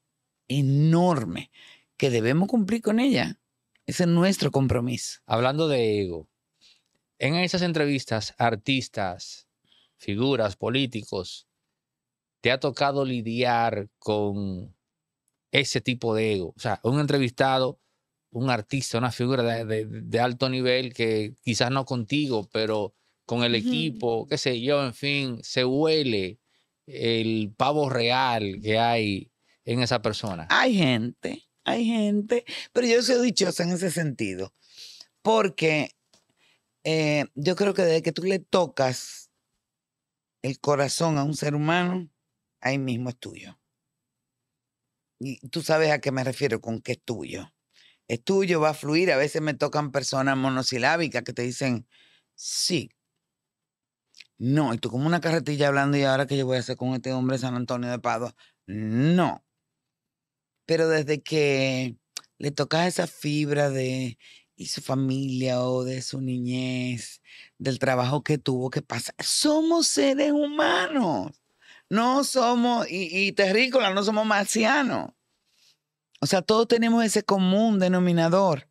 enorme que debemos cumplir con ella. Ese es nuestro compromiso. Hablando de ego, en esas entrevistas, artistas, figuras, políticos, te ha tocado lidiar con ese tipo de ego. O sea, un entrevistado, un artista, una figura de, alto nivel que quizás no contigo, pero con el equipo, qué sé yo, en fin, se huele el pavo real que hay en esa persona. Hay gente, hay gente, pero yo soy dichosa en ese sentido, porque eh, yo creo que desde que tú le tocas el corazón a un ser humano, ahí mismo es tuyo. Y tú sabes a qué me refiero con que es tuyo. Es tuyo, va a fluir. A veces me tocan personas monosilábicas que te dicen, sí. No, y tú como una carretilla hablando y ahora que yo voy a hacer con este hombre San Antonio de Padua. No. Pero desde que le tocas esa fibra de su familia o de su niñez, del trabajo que tuvo que pasar. Somos seres humanos. No somos, y, terrícolas, no somos marcianos. O sea, todos tenemos ese común denominador.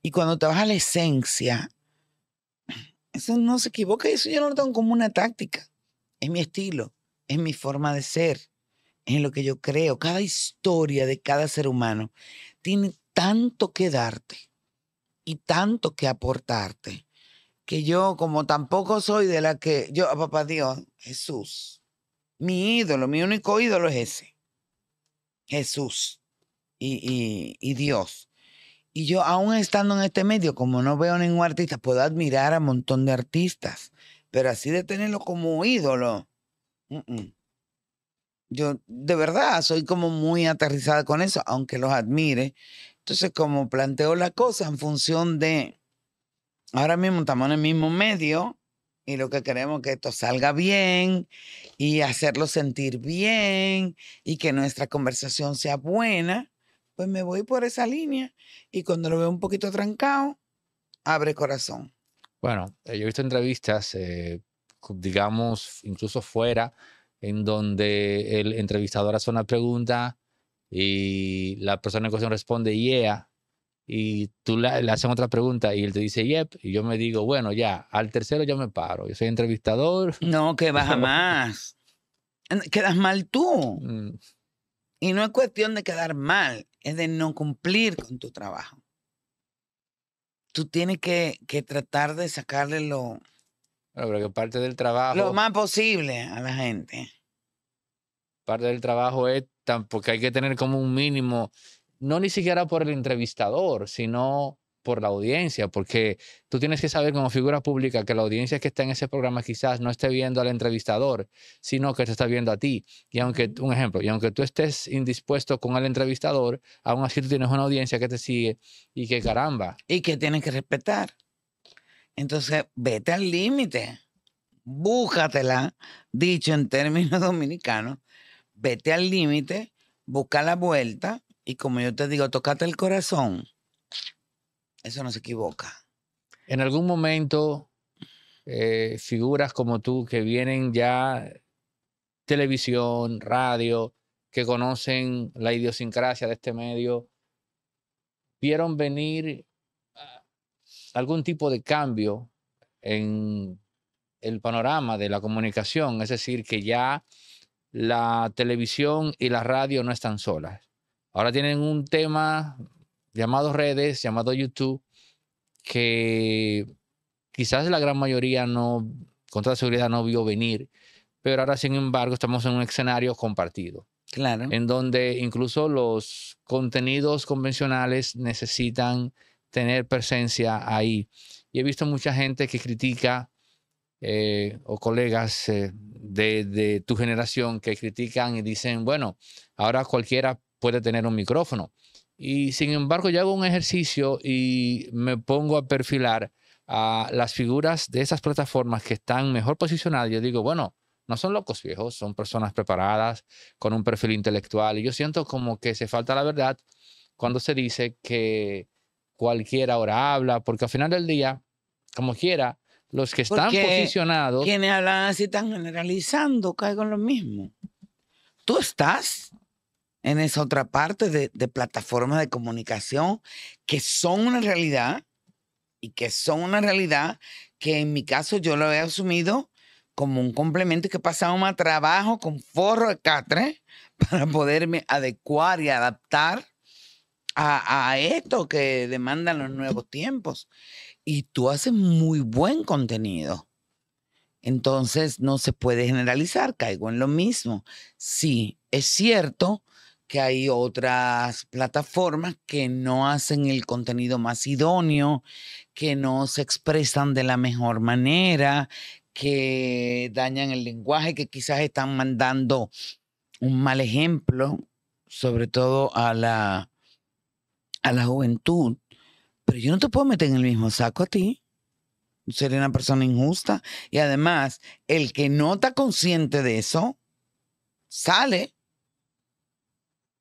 Y cuando te vas a la esencia, eso no se equivoca. Eso yo no lo tengo como una táctica. Es mi estilo, es mi forma de ser, es lo que yo creo. Cada historia de cada ser humano tiene tanto que darte y tanto que aportarte, que yo como tampoco soy de la que yo, a oh, papá Dios, Jesús, mi ídolo, mi único ídolo es ese, Jesús y, y, Dios. Y yo aún estando en este medio, como no veo ningún artista, puedo admirar a un montón de artistas, pero así de tenerlo como ídolo. Yo de verdad soy como muy aterrizada con eso, aunque los admire, entonces, como planteo la cosa en función de, ahora mismo estamos en el mismo medio y lo que queremos que esto salga bien y hacerlo sentir bien y que nuestra conversación sea buena, pues me voy por esa línea y cuando lo veo un poquito trancado, abre corazón. Bueno, eh, yo he visto entrevistas, eh, digamos, incluso fuera, en donde el entrevistador hace una pregunta y la persona en cuestión responde yeah y tú le haces otra pregunta y él te dice yep y yo me digo bueno ya al tercero yo me paro yo soy entrevistador no que vas a más quedas mal tú mm. y no es cuestión de quedar mal es de no cumplir con tu trabajo tú tienes que, que tratar de sacarle lo que parte del trabajo lo más posible a la gente parte del trabajo es porque hay que tener como un mínimo, no ni siquiera por el entrevistador, sino por la audiencia, porque tú tienes que saber como figura pública que la audiencia que está en ese programa quizás no esté viendo al entrevistador, sino que te está viendo a ti. Y aunque, un ejemplo, y aunque tú estés indispuesto con el entrevistador, aún así tú tienes una audiencia que te sigue y que caramba. Y que tienes que respetar. Entonces, vete al límite, bújatela, dicho en términos dominicanos, vete al límite, busca la vuelta y como yo te digo, tocate el corazón. Eso no se equivoca. En algún momento, eh, figuras como tú que vienen ya televisión, radio, que conocen la idiosincrasia de este medio, vieron venir ah, algún tipo de cambio en el panorama de la comunicación, es decir, que ya la televisión y la radio no están solas. Ahora tienen un tema llamado redes, llamado YouTube, que quizás la gran mayoría no, con toda seguridad no vio venir, pero ahora sin embargo estamos en un escenario compartido. Claro. En donde incluso los contenidos convencionales necesitan tener presencia ahí. Y he visto mucha gente que critica eh, o colegas eh, de, tu generación que critican y dicen, bueno, ahora cualquiera puede tener un micrófono. Y sin embargo, yo hago un ejercicio y me pongo a perfilar a las figuras de esas plataformas que están mejor posicionadas. Yo digo, bueno, no son locos viejos, son personas preparadas, con un perfil intelectual. Y yo siento como que se falta la verdad cuando se dice que cualquiera ahora habla, porque al final del día, como quiera, los que están posicionados. Quienes hablan así están generalizando, caigo en lo mismo. Tú estás en esa otra parte de, plataformas de comunicación que son una realidad y que son una realidad que en mi caso yo lo he asumido como un complemento y que he pasado más trabajo con forro de catre para poderme adecuar y adaptar a esto que demandan los nuevos tiempos y tú haces muy buen contenido. Entonces no se puede generalizar, caigo en lo mismo. Sí, es cierto que hay otras plataformas que no hacen el contenido más idóneo, que no se expresan de la mejor manera, que dañan el lenguaje, que quizás están mandando un mal ejemplo, sobre todo a la, a la juventud. Pero yo no te puedo meter en el mismo saco a ti. Sería una persona injusta. Y además, el que no está consciente de eso, sale.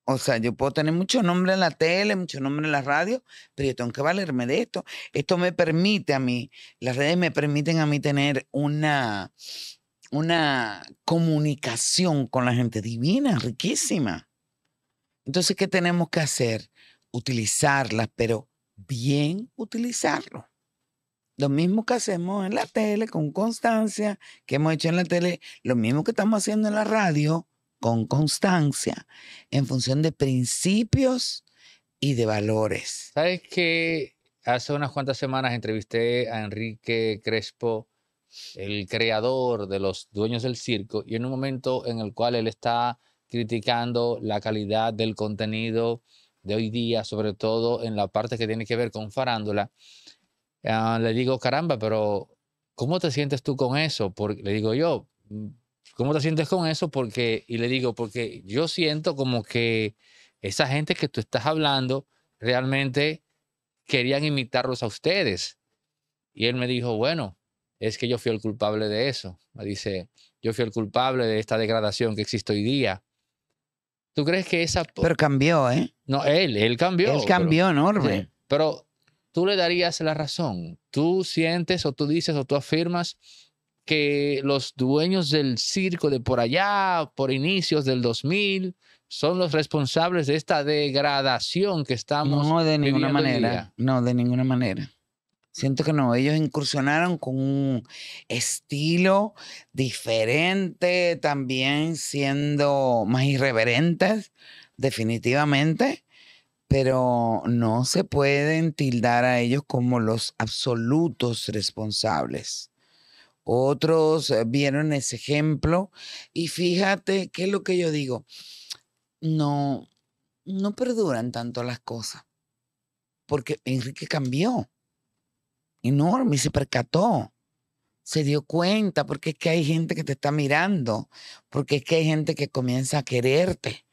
O sea, yo puedo tener mucho nombre en la tele, mucho nombre en la radio, pero yo tengo que valerme de esto. Esto me permite a mí, las redes me permiten a mí tener una, una comunicación con la gente divina, riquísima. Entonces, ¿qué tenemos que hacer? Utilizarlas, pero bien utilizarlo. Lo mismo que hacemos en la tele con constancia, que hemos hecho en la tele, lo mismo que estamos haciendo en la radio con constancia, en función de principios y de valores. ¿Sabes que hace unas cuantas semanas entrevisté a Enrique Crespo, el creador de los dueños del circo, y en un momento en el cual él está criticando la calidad del contenido de hoy día, sobre todo en la parte que tiene que ver con farándula, ah, le digo, caramba, pero ¿cómo te sientes tú con eso? Porque, le digo yo, mm, ¿cómo te sientes con eso? Porque, y le digo, porque yo siento como que esa gente que tú estás hablando realmente querían imitarlos a ustedes. Y él me dijo, bueno, es que yo fui el culpable de eso. Me dice, yo fui el culpable de esta degradación que existe hoy día. ¿Tú crees que esa... Pero cambió, ¿eh? No, él, él cambió. Él cambió enorme. pero tú le darías la razón. Tú sientes o tú dices o tú afirmas que los dueños del circo de por allá, por inicios del 2000, son los responsables de esta degradación que estamos. No, de ninguna manera. No, de ninguna manera. Siento que no, ellos incursionaron con un estilo diferente, también siendo más irreverentes, definitivamente, pero no se pueden tildar a ellos como los absolutos responsables. Otros eh, vieron ese ejemplo y fíjate qué es lo que yo digo. No, no perduran tanto las cosas porque Enrique cambió enorme y se percató, se dio cuenta, porque es que hay gente que te está mirando, porque es que hay gente que comienza a quererte.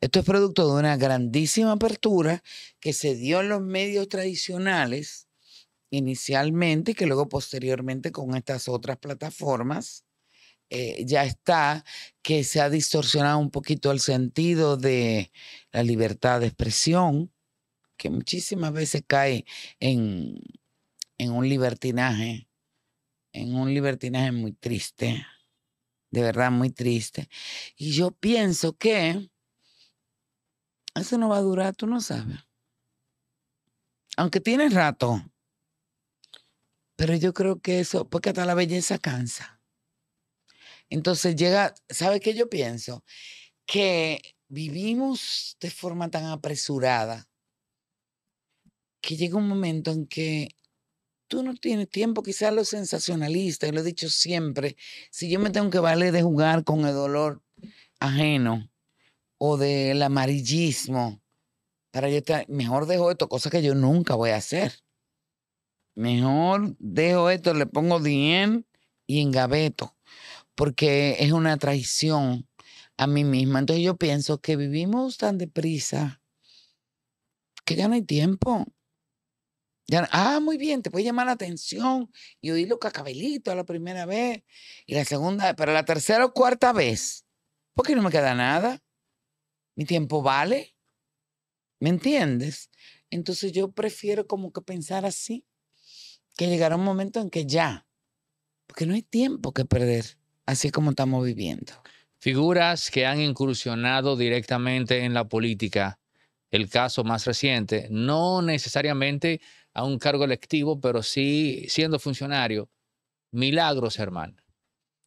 Esto es producto de una grandísima apertura que se dio en los medios tradicionales inicialmente y que luego posteriormente con estas otras plataformas eh, ya está, que se ha distorsionado un poquito el sentido de la libertad de expresión, que muchísimas veces cae en, en un libertinaje, en un libertinaje muy triste, de verdad muy triste. Y yo pienso que eso no va a durar, tú no sabes. Aunque tienes rato. Pero yo creo que eso, porque hasta la belleza cansa. Entonces llega, ¿sabes qué yo pienso? Que vivimos de forma tan apresurada que llega un momento en que tú no tienes tiempo, quizás lo sensacionalista, y lo he dicho siempre, si yo me tengo que valer de jugar con el dolor ajeno o del amarillismo, para yo mejor dejo esto, cosa que yo nunca voy a hacer. Mejor dejo esto, le pongo bien y engabeto, porque es una traición a mí misma. Entonces yo pienso que vivimos tan deprisa que ya no hay tiempo ah, muy bien, te puede llamar la atención. Y oírlo cacabelito la primera vez. Y la segunda, pero la tercera o cuarta vez. Porque no me queda nada. Mi tiempo vale. ¿Me entiendes? Entonces yo prefiero como que pensar así. Que llegará un momento en que ya. Porque no hay tiempo que perder. Así como estamos viviendo. Figuras que han incursionado directamente en la política. El caso más reciente, no necesariamente a un cargo electivo, pero sí siendo funcionario. Milagros, hermano.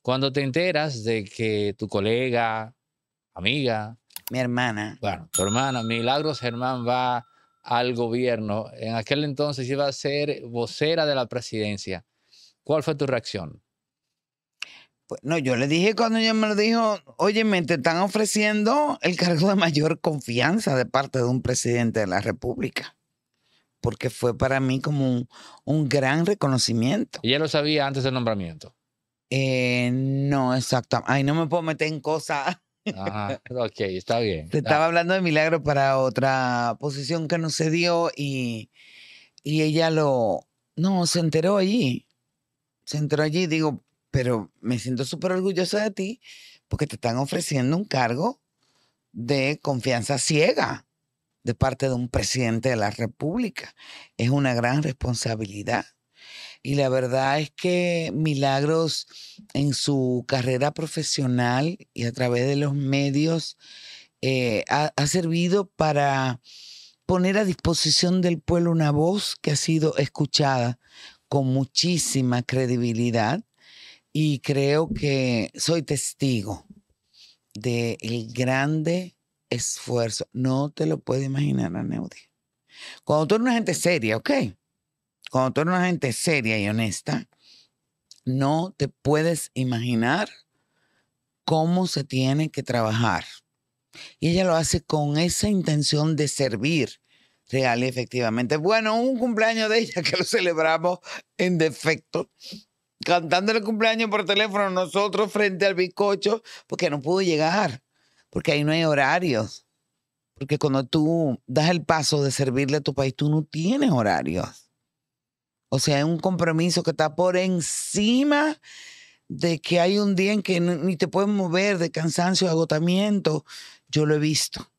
Cuando te enteras de que tu colega, amiga, mi hermana. Bueno, tu hermana, Milagros Germán va al gobierno. En aquel entonces iba a ser vocera de la presidencia. ¿Cuál fue tu reacción? Pues, no, yo le dije cuando ella me lo dijo, oye, me te están ofreciendo el cargo de mayor confianza de parte de un presidente de la República porque fue para mí como un, gran reconocimiento. ¿Y ella lo sabía antes del nombramiento? Eh, no, exacto. Ay, no me puedo meter en cosas. Ajá, ah, ok, está bien. Te ah. estaba hablando de milagro para otra posición que no se dio y, y ella lo... No, se enteró allí. Se enteró allí, digo, pero me siento súper orgullosa de ti porque te están ofreciendo un cargo de confianza ciega de parte de un presidente de la República. Es una gran responsabilidad. Y la verdad es que Milagros en su carrera profesional y a través de los medios eh, ha, servido para poner a disposición del pueblo una voz que ha sido escuchada con muchísima credibilidad y creo que soy testigo del grande esfuerzo. No te lo puedes imaginar, Aneudi. Cuando tú eres una gente seria, ¿ok? Cuando tú eres una gente seria y honesta, no te puedes imaginar cómo se tiene que trabajar. Y ella lo hace con esa intención de servir real y efectivamente. Bueno, un cumpleaños de ella que lo celebramos en defecto, cantando el cumpleaños por teléfono nosotros frente al bizcocho, porque no pudo llegar porque ahí no hay horarios. Porque cuando tú das el paso de servirle a tu país, tú no tienes horarios. O sea, es un compromiso que está por encima de que hay un día en que ni te puedes mover de cansancio, de agotamiento. Yo lo he visto.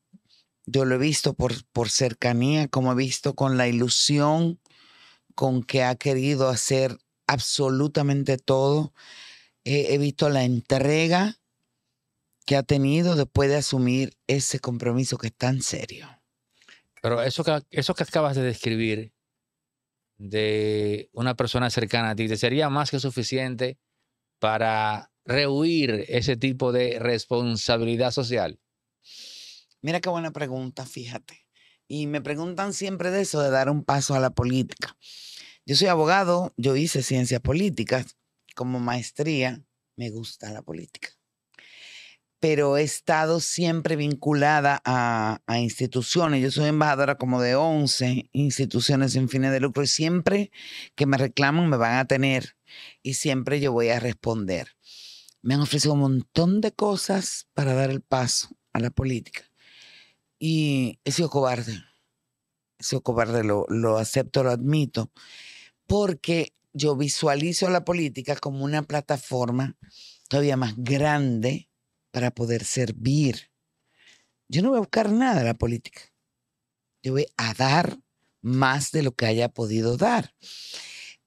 Yo lo he visto por, por cercanía, como he visto con la ilusión con que ha querido hacer absolutamente todo. he visto la entrega que ha tenido después de asumir ese compromiso que es tan serio. Pero eso que, eso que acabas de describir de una persona cercana a ti, ¿te sería más que suficiente para rehuir ese tipo de responsabilidad social? Mira qué buena pregunta, fíjate. Y me preguntan siempre de eso, de dar un paso a la política. Yo soy abogado, yo hice ciencias políticas como maestría, me gusta la política pero he estado siempre vinculada a, instituciones. Yo soy embajadora como de 11 instituciones sin fines de lucro y siempre que me reclaman me van a tener y siempre yo voy a responder. Me han ofrecido un montón de cosas para dar el paso a la política y he sido cobarde. He sido cobarde, lo, lo acepto, lo admito, porque yo visualizo la política como una plataforma todavía más grande para poder servir. Yo no voy a buscar nada en la política. Yo voy a dar más de lo que haya podido dar.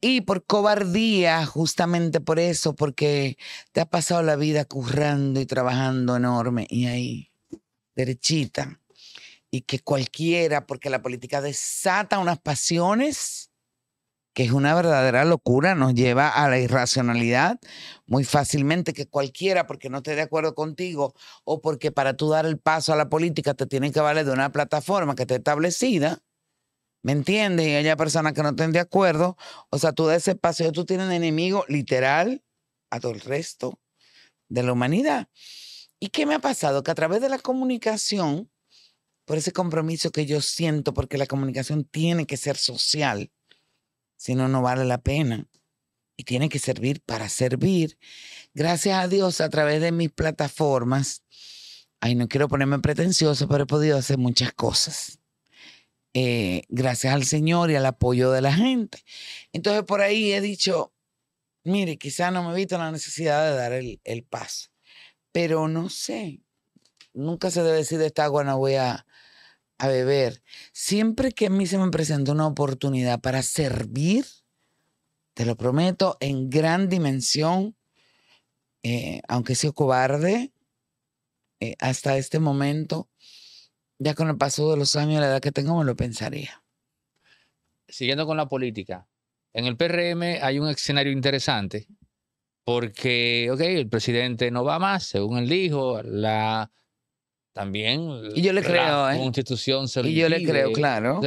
Y por cobardía, justamente por eso, porque te ha pasado la vida currando y trabajando enorme y ahí, derechita. Y que cualquiera, porque la política desata unas pasiones que es una verdadera locura, nos lleva a la irracionalidad muy fácilmente, que cualquiera, porque no esté de acuerdo contigo o porque para tú dar el paso a la política te tienen que valer de una plataforma que esté establecida, ¿me entiendes? Y haya personas que no estén de acuerdo, o sea, tú de ese y tú tienes enemigo literal a todo el resto de la humanidad. ¿Y qué me ha pasado? Que a través de la comunicación, por ese compromiso que yo siento, porque la comunicación tiene que ser social, si no, no vale la pena. Y tiene que servir para servir. Gracias a Dios, a través de mis plataformas, ay, no quiero ponerme pretencioso, pero he podido hacer muchas cosas. Eh, gracias al Señor y al apoyo de la gente. Entonces, por ahí he dicho, mire, quizá no me he visto la necesidad de dar el, el paso, pero no sé, nunca se debe decir de esta agua no voy a, a beber. Siempre que a mí se me presenta una oportunidad para servir, te lo prometo, en gran dimensión, eh, aunque sea cobarde, eh, hasta este momento, ya con el paso de los años, la edad que tengo, me lo pensaría. Siguiendo con la política, en el PRM hay un escenario interesante, porque, ok, el presidente no va más, según él dijo, la también y yo le creo, ¿eh? se Y yo le creo, claro.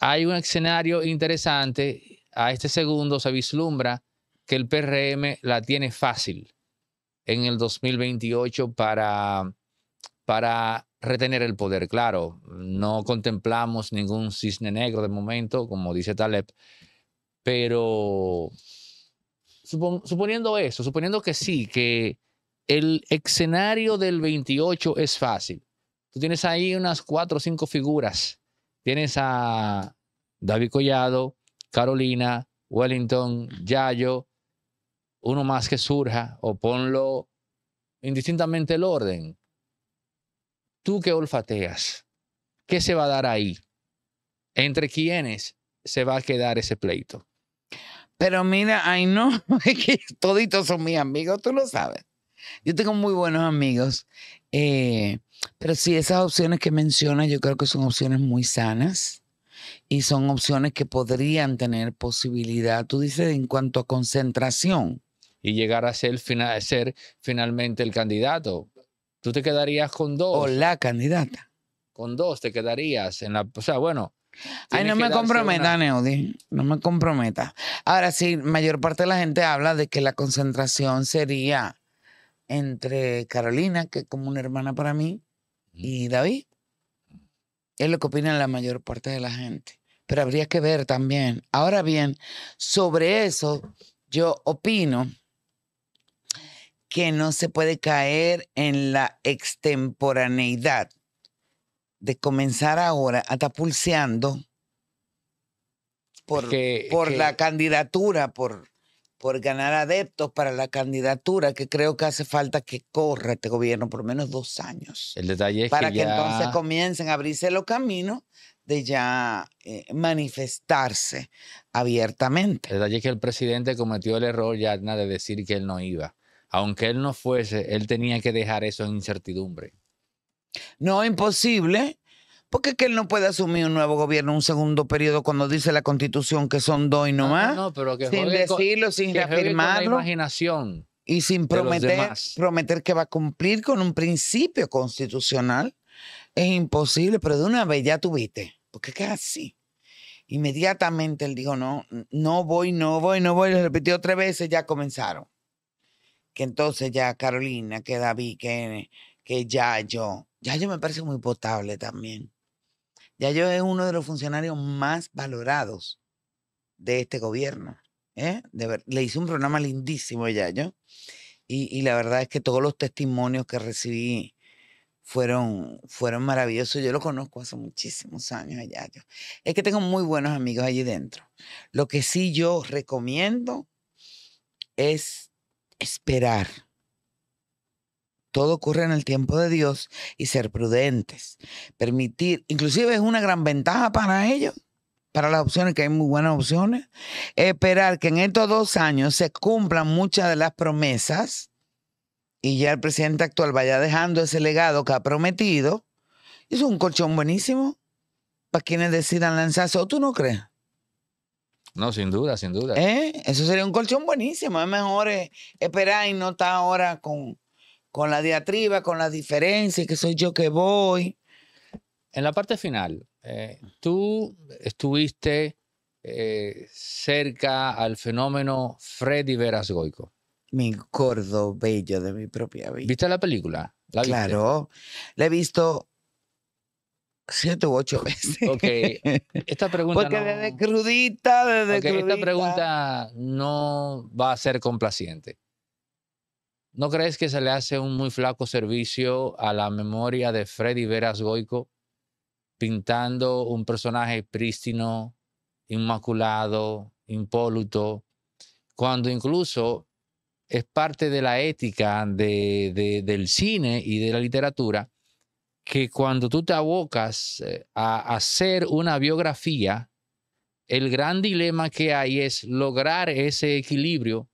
hay un escenario interesante. A este segundo se vislumbra que el PRM la tiene fácil en el 2028 para, para retener el poder. Claro, no contemplamos ningún cisne negro de momento, como dice Taleb, pero suponiendo eso, suponiendo que sí, que el escenario del 28 es fácil. Tú tienes ahí unas cuatro o cinco figuras. Tienes a David Collado, Carolina, Wellington, Yayo, uno más que surja o ponlo indistintamente el orden. Tú que olfateas, ¿qué se va a dar ahí? ¿Entre quiénes se va a quedar ese pleito? Pero mira, ay no, toditos son mis amigos, tú lo sabes. Yo tengo muy buenos amigos, eh, pero sí, esas opciones que mencionas yo creo que son opciones muy sanas y son opciones que podrían tener posibilidad, tú dices, en cuanto a concentración. Y llegar a ser, final, ser finalmente el candidato. Tú te quedarías con dos. O la candidata. Con dos te quedarías en la... O sea, bueno, Ay, no me comprometa, No me comprometa. Ahora sí, mayor parte de la gente habla de que la concentración sería entre Carolina, que es como una hermana para mí, y David. Es lo que opina la mayor parte de la gente. Pero habría que ver también. Ahora bien, sobre eso yo opino que no se puede caer en la extemporaneidad de comenzar ahora a pulseando por, por la candidatura, por por ganar adeptos para la candidatura, que creo que hace falta que corra este gobierno por menos dos años. El detalle es para que, entonces comiencen a abrirse los caminos de ya eh, manifestarse abiertamente. El detalle es que el presidente cometió el error, Yadna, de decir que él no iba. Aunque él no fuese, él tenía que dejar eso en incertidumbre. No, imposible. Porque qué que él no puede asumir un nuevo gobierno, un segundo periodo, cuando dice la constitución que son dos y nomás. No, no, pero que sin decirlo, sin reafirmarlo. imaginación. Y sin prometer, prometer que va a cumplir con un principio constitucional. Es imposible, pero de una vez ya tuviste. Porque es así. Inmediatamente él dijo, no, no voy, no voy, no voy. Lo repitió tres veces, ya comenzaron. Que entonces ya Carolina, que David, que, que Yayo. yo me parece muy potable también. Yayo es uno de los funcionarios más valorados de este gobierno. ¿eh? le hice un programa lindísimo a Yayo y, la verdad es que todos los testimonios que recibí fueron, fueron maravillosos. Yo lo conozco hace muchísimos años a Yayo. Es que tengo muy buenos amigos allí dentro. Lo que sí yo recomiendo es esperar todo ocurre en el tiempo de Dios y ser prudentes. Permitir, inclusive es una gran ventaja para ellos, para las opciones, que hay muy buenas opciones. Esperar que en estos dos años se cumplan muchas de las promesas y ya el presidente actual vaya dejando ese legado que ha prometido. Es un colchón buenísimo para quienes decidan lanzarse. ¿O tú no crees? No, sin duda, sin duda. ¿Eh? Eso sería un colchón buenísimo. Es mejor eh, esperar y no estar ahora con, con la diatriba, con las diferencias, que soy yo que voy. En la parte final, eh, tú estuviste eh, cerca al fenómeno Freddy Goico. Mi gordo bello de mi propia vida. ¿Viste la película? claro, la he visto siete u ocho veces. Ok, esta pregunta Porque desde crudita, desde crudita. Esta pregunta no va a ser complaciente. ¿No crees que se le hace un muy flaco servicio a la memoria de Freddy Veras Goico, pintando un personaje prístino, inmaculado, impoluto, cuando incluso es parte de la ética del cine y de la literatura que cuando tú te abocas eh, a hacer una biografía, el gran dilema que hay es lograr ese equilibrio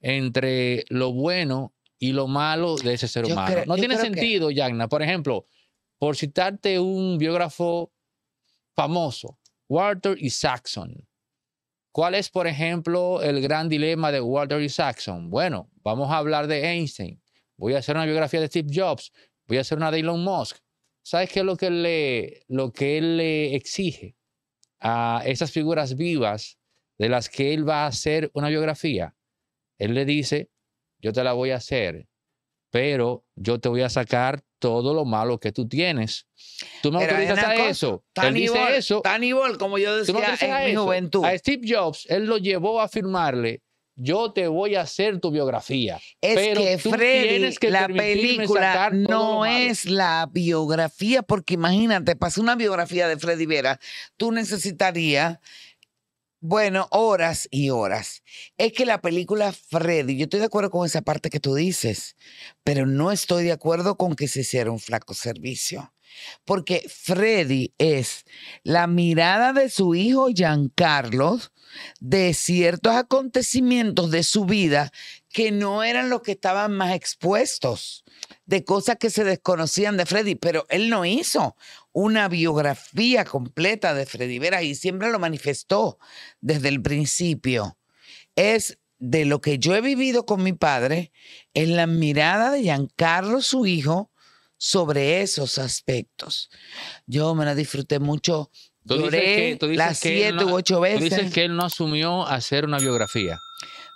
entre lo bueno y lo malo de ese ser humano. no tiene sentido, Yagna. Por ejemplo, por citarte un biógrafo famoso, Walter y Saxon. ¿Cuál es, por ejemplo, el gran dilema de Walter y Saxon? Bueno, vamos a hablar de Einstein. Voy a hacer una biografía de Steve Jobs. Voy a hacer una de Elon Musk. ¿Sabes qué es lo que, le, lo que él le exige a esas figuras vivas de las que él va a hacer una biografía? Él le dice, yo te la voy a hacer, pero yo te voy a sacar todo lo malo que tú tienes. Tú me autorizas a eso. Tan él eso. como yo decía en mi juventud. A Steve Jobs, él lo llevó a firmarle yo te voy a hacer tu biografía. Es que Freddy, la película no es la biografía, porque imagínate, pasa una biografía de Freddy Vera, tú necesitarías bueno, horas y horas. Es que la película Freddy, yo estoy de acuerdo con esa parte que tú dices, pero no estoy de acuerdo con que se hiciera un flaco servicio. Porque Freddy es la mirada de su hijo Giancarlo de ciertos acontecimientos de su vida que no eran los que estaban más expuestos, de cosas que se desconocían de Freddy, pero él no hizo una biografía completa de Freddy Vera y siempre lo manifestó desde el principio. Es de lo que yo he vivido con mi padre, en la mirada de Giancarlo, su hijo, sobre esos aspectos. Yo me la disfruté mucho. Tú las siete u ocho veces. Tú dices que él no asumió hacer una biografía.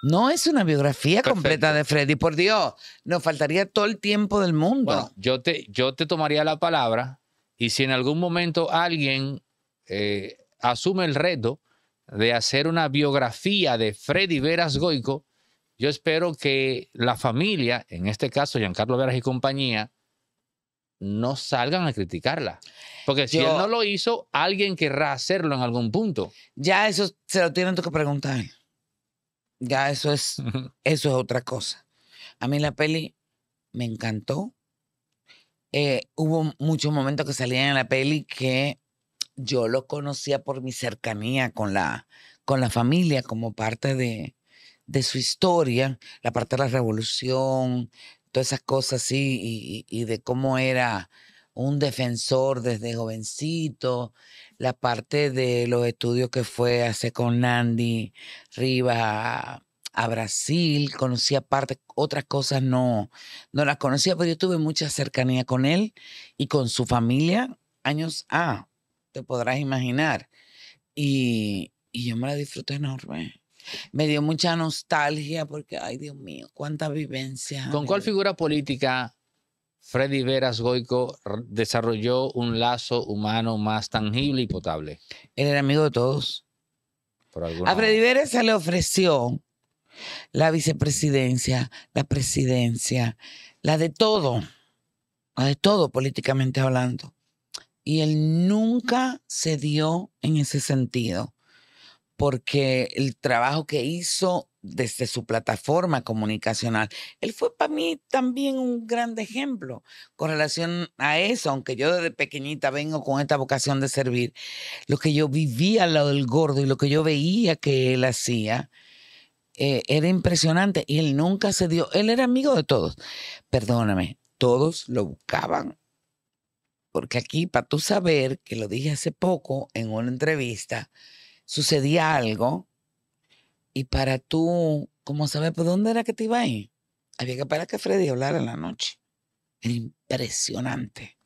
No es una biografía completa de Freddy, por Dios, nos faltaría todo el tiempo del mundo. yo te, yo te tomaría la palabra y si en algún momento alguien eh, asume el reto de hacer una biografía de Freddy Veras Goico, yo espero que la familia, en este caso Giancarlo Veras y compañía, no salgan a criticarla. Porque si él no lo hizo, alguien querrá hacerlo en algún punto. Ya eso se lo tienen que preguntar. Ya eso es, eso es otra cosa. A mí la peli me encantó. Eh, hubo muchos momentos que salían en la peli que yo lo conocía por mi cercanía con la, con la familia como parte de, su historia, la parte de la revolución, todas esas cosas así, y, de cómo era un defensor desde jovencito, la parte de los estudios que fue hace hacer con Nandi Riva a Brasil, conocía parte, otras cosas no, no las conocía, pero yo tuve mucha cercanía con él y con su familia años A, ah, te podrás imaginar. Y, y yo me la disfruté enorme. Me dio mucha nostalgia porque, ay Dios mío, cuánta vivencia. ¿Con cuál figura política Freddy Veras Goico desarrolló un lazo humano más tangible y potable? Él era amigo de todos. A Freddy Veras se le ofreció la vicepresidencia, la presidencia, la de todo, la de todo políticamente hablando. Y él nunca se dio en ese sentido, porque el trabajo que hizo desde su plataforma comunicacional, él fue para mí también un gran ejemplo con relación a eso, aunque yo desde pequeñita vengo con esta vocación de servir, lo que yo vivía al lado del gordo y lo que yo veía que él hacía, eh, era impresionante y él nunca se dio, él era amigo de todos. Perdóname, todos lo buscaban. Porque aquí, para tú saber, que lo dije hace poco en una entrevista, sucedía algo y para tú, como sabes por dónde era que te iba a ir, había que esperar que Freddy hablara en la noche. Era impresionante.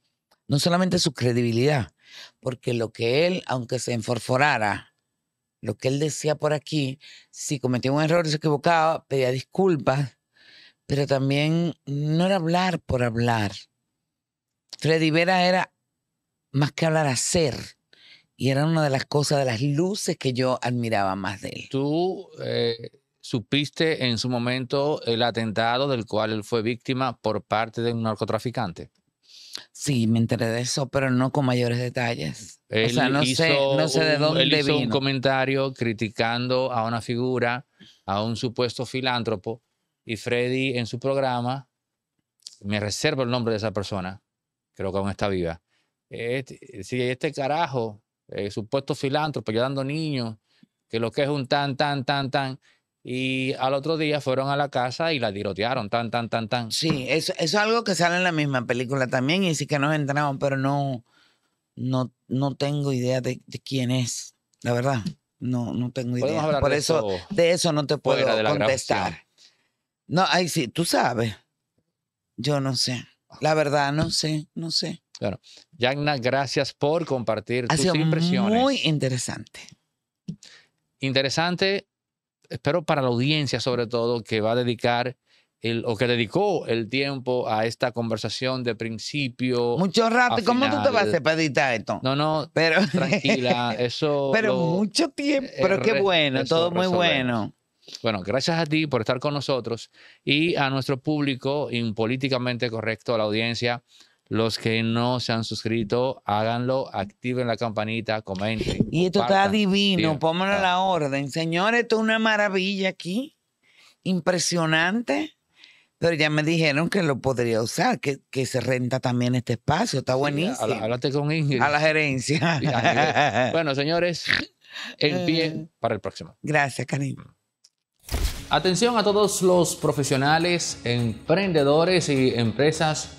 No solamente su credibilidad, porque lo que él, aunque se enforforara, lo que él decía por aquí, si cometía un error, se equivocaba, pedía disculpas, pero también no era hablar por hablar. Freddy Vera era más que hablar, hacer. Y era una de las cosas, de las luces que yo admiraba más de él. Tú eh, supiste en su momento el atentado del cual él fue víctima por parte de un narcotraficante. Sí, me enteré de eso, pero no con mayores detalles. o sea, no, sé, no sé de dónde un, él hizo un comentario criticando a una figura, a un supuesto filántropo, y Freddy en su programa, me reservo el nombre de esa persona, creo que aún está viva. Este, este carajo, eh, supuesto filántropo, ayudando niños, que lo que es un tan, tan, tan, tan, y al otro día fueron a la casa y la tirotearon, tan, tan, tan, tan. Sí, eso, es algo que sale en la misma película también y sí que nos entramos, pero no, no, no tengo idea de, quién es, la verdad. No, no tengo idea. Por de eso, de eso no te puedo contestar. No, ahí sí, tú sabes. Yo no sé. La verdad, no sé, no sé. Claro. Yagna, gracias por compartir ha tus sido impresiones. Muy interesante. Interesante espero para la audiencia sobre todo que va a dedicar el, o que dedicó el tiempo a esta conversación de principio. Mucho rato. ¿Cómo tú te vas a hacer editar esto? No, no, pero, tranquila, eso. Pero mucho tiempo, eh, pero qué bueno, todo muy bueno. Bueno, gracias a ti por estar con nosotros y a nuestro público, impolíticamente correcto, a la audiencia. Los que no se han suscrito, háganlo, activen la campanita, comenten. Y esto está divino, pónganlo a la orden. Señores, esto es una maravilla aquí, impresionante. Pero ya me dijeron que lo podría usar, que, se renta también este espacio, está buenísimo. háblate con Ingrid. A la gerencia. bueno, señores, el pie eh. para el próximo. Gracias, Karim. Mm. Atención a todos los profesionales, emprendedores y empresas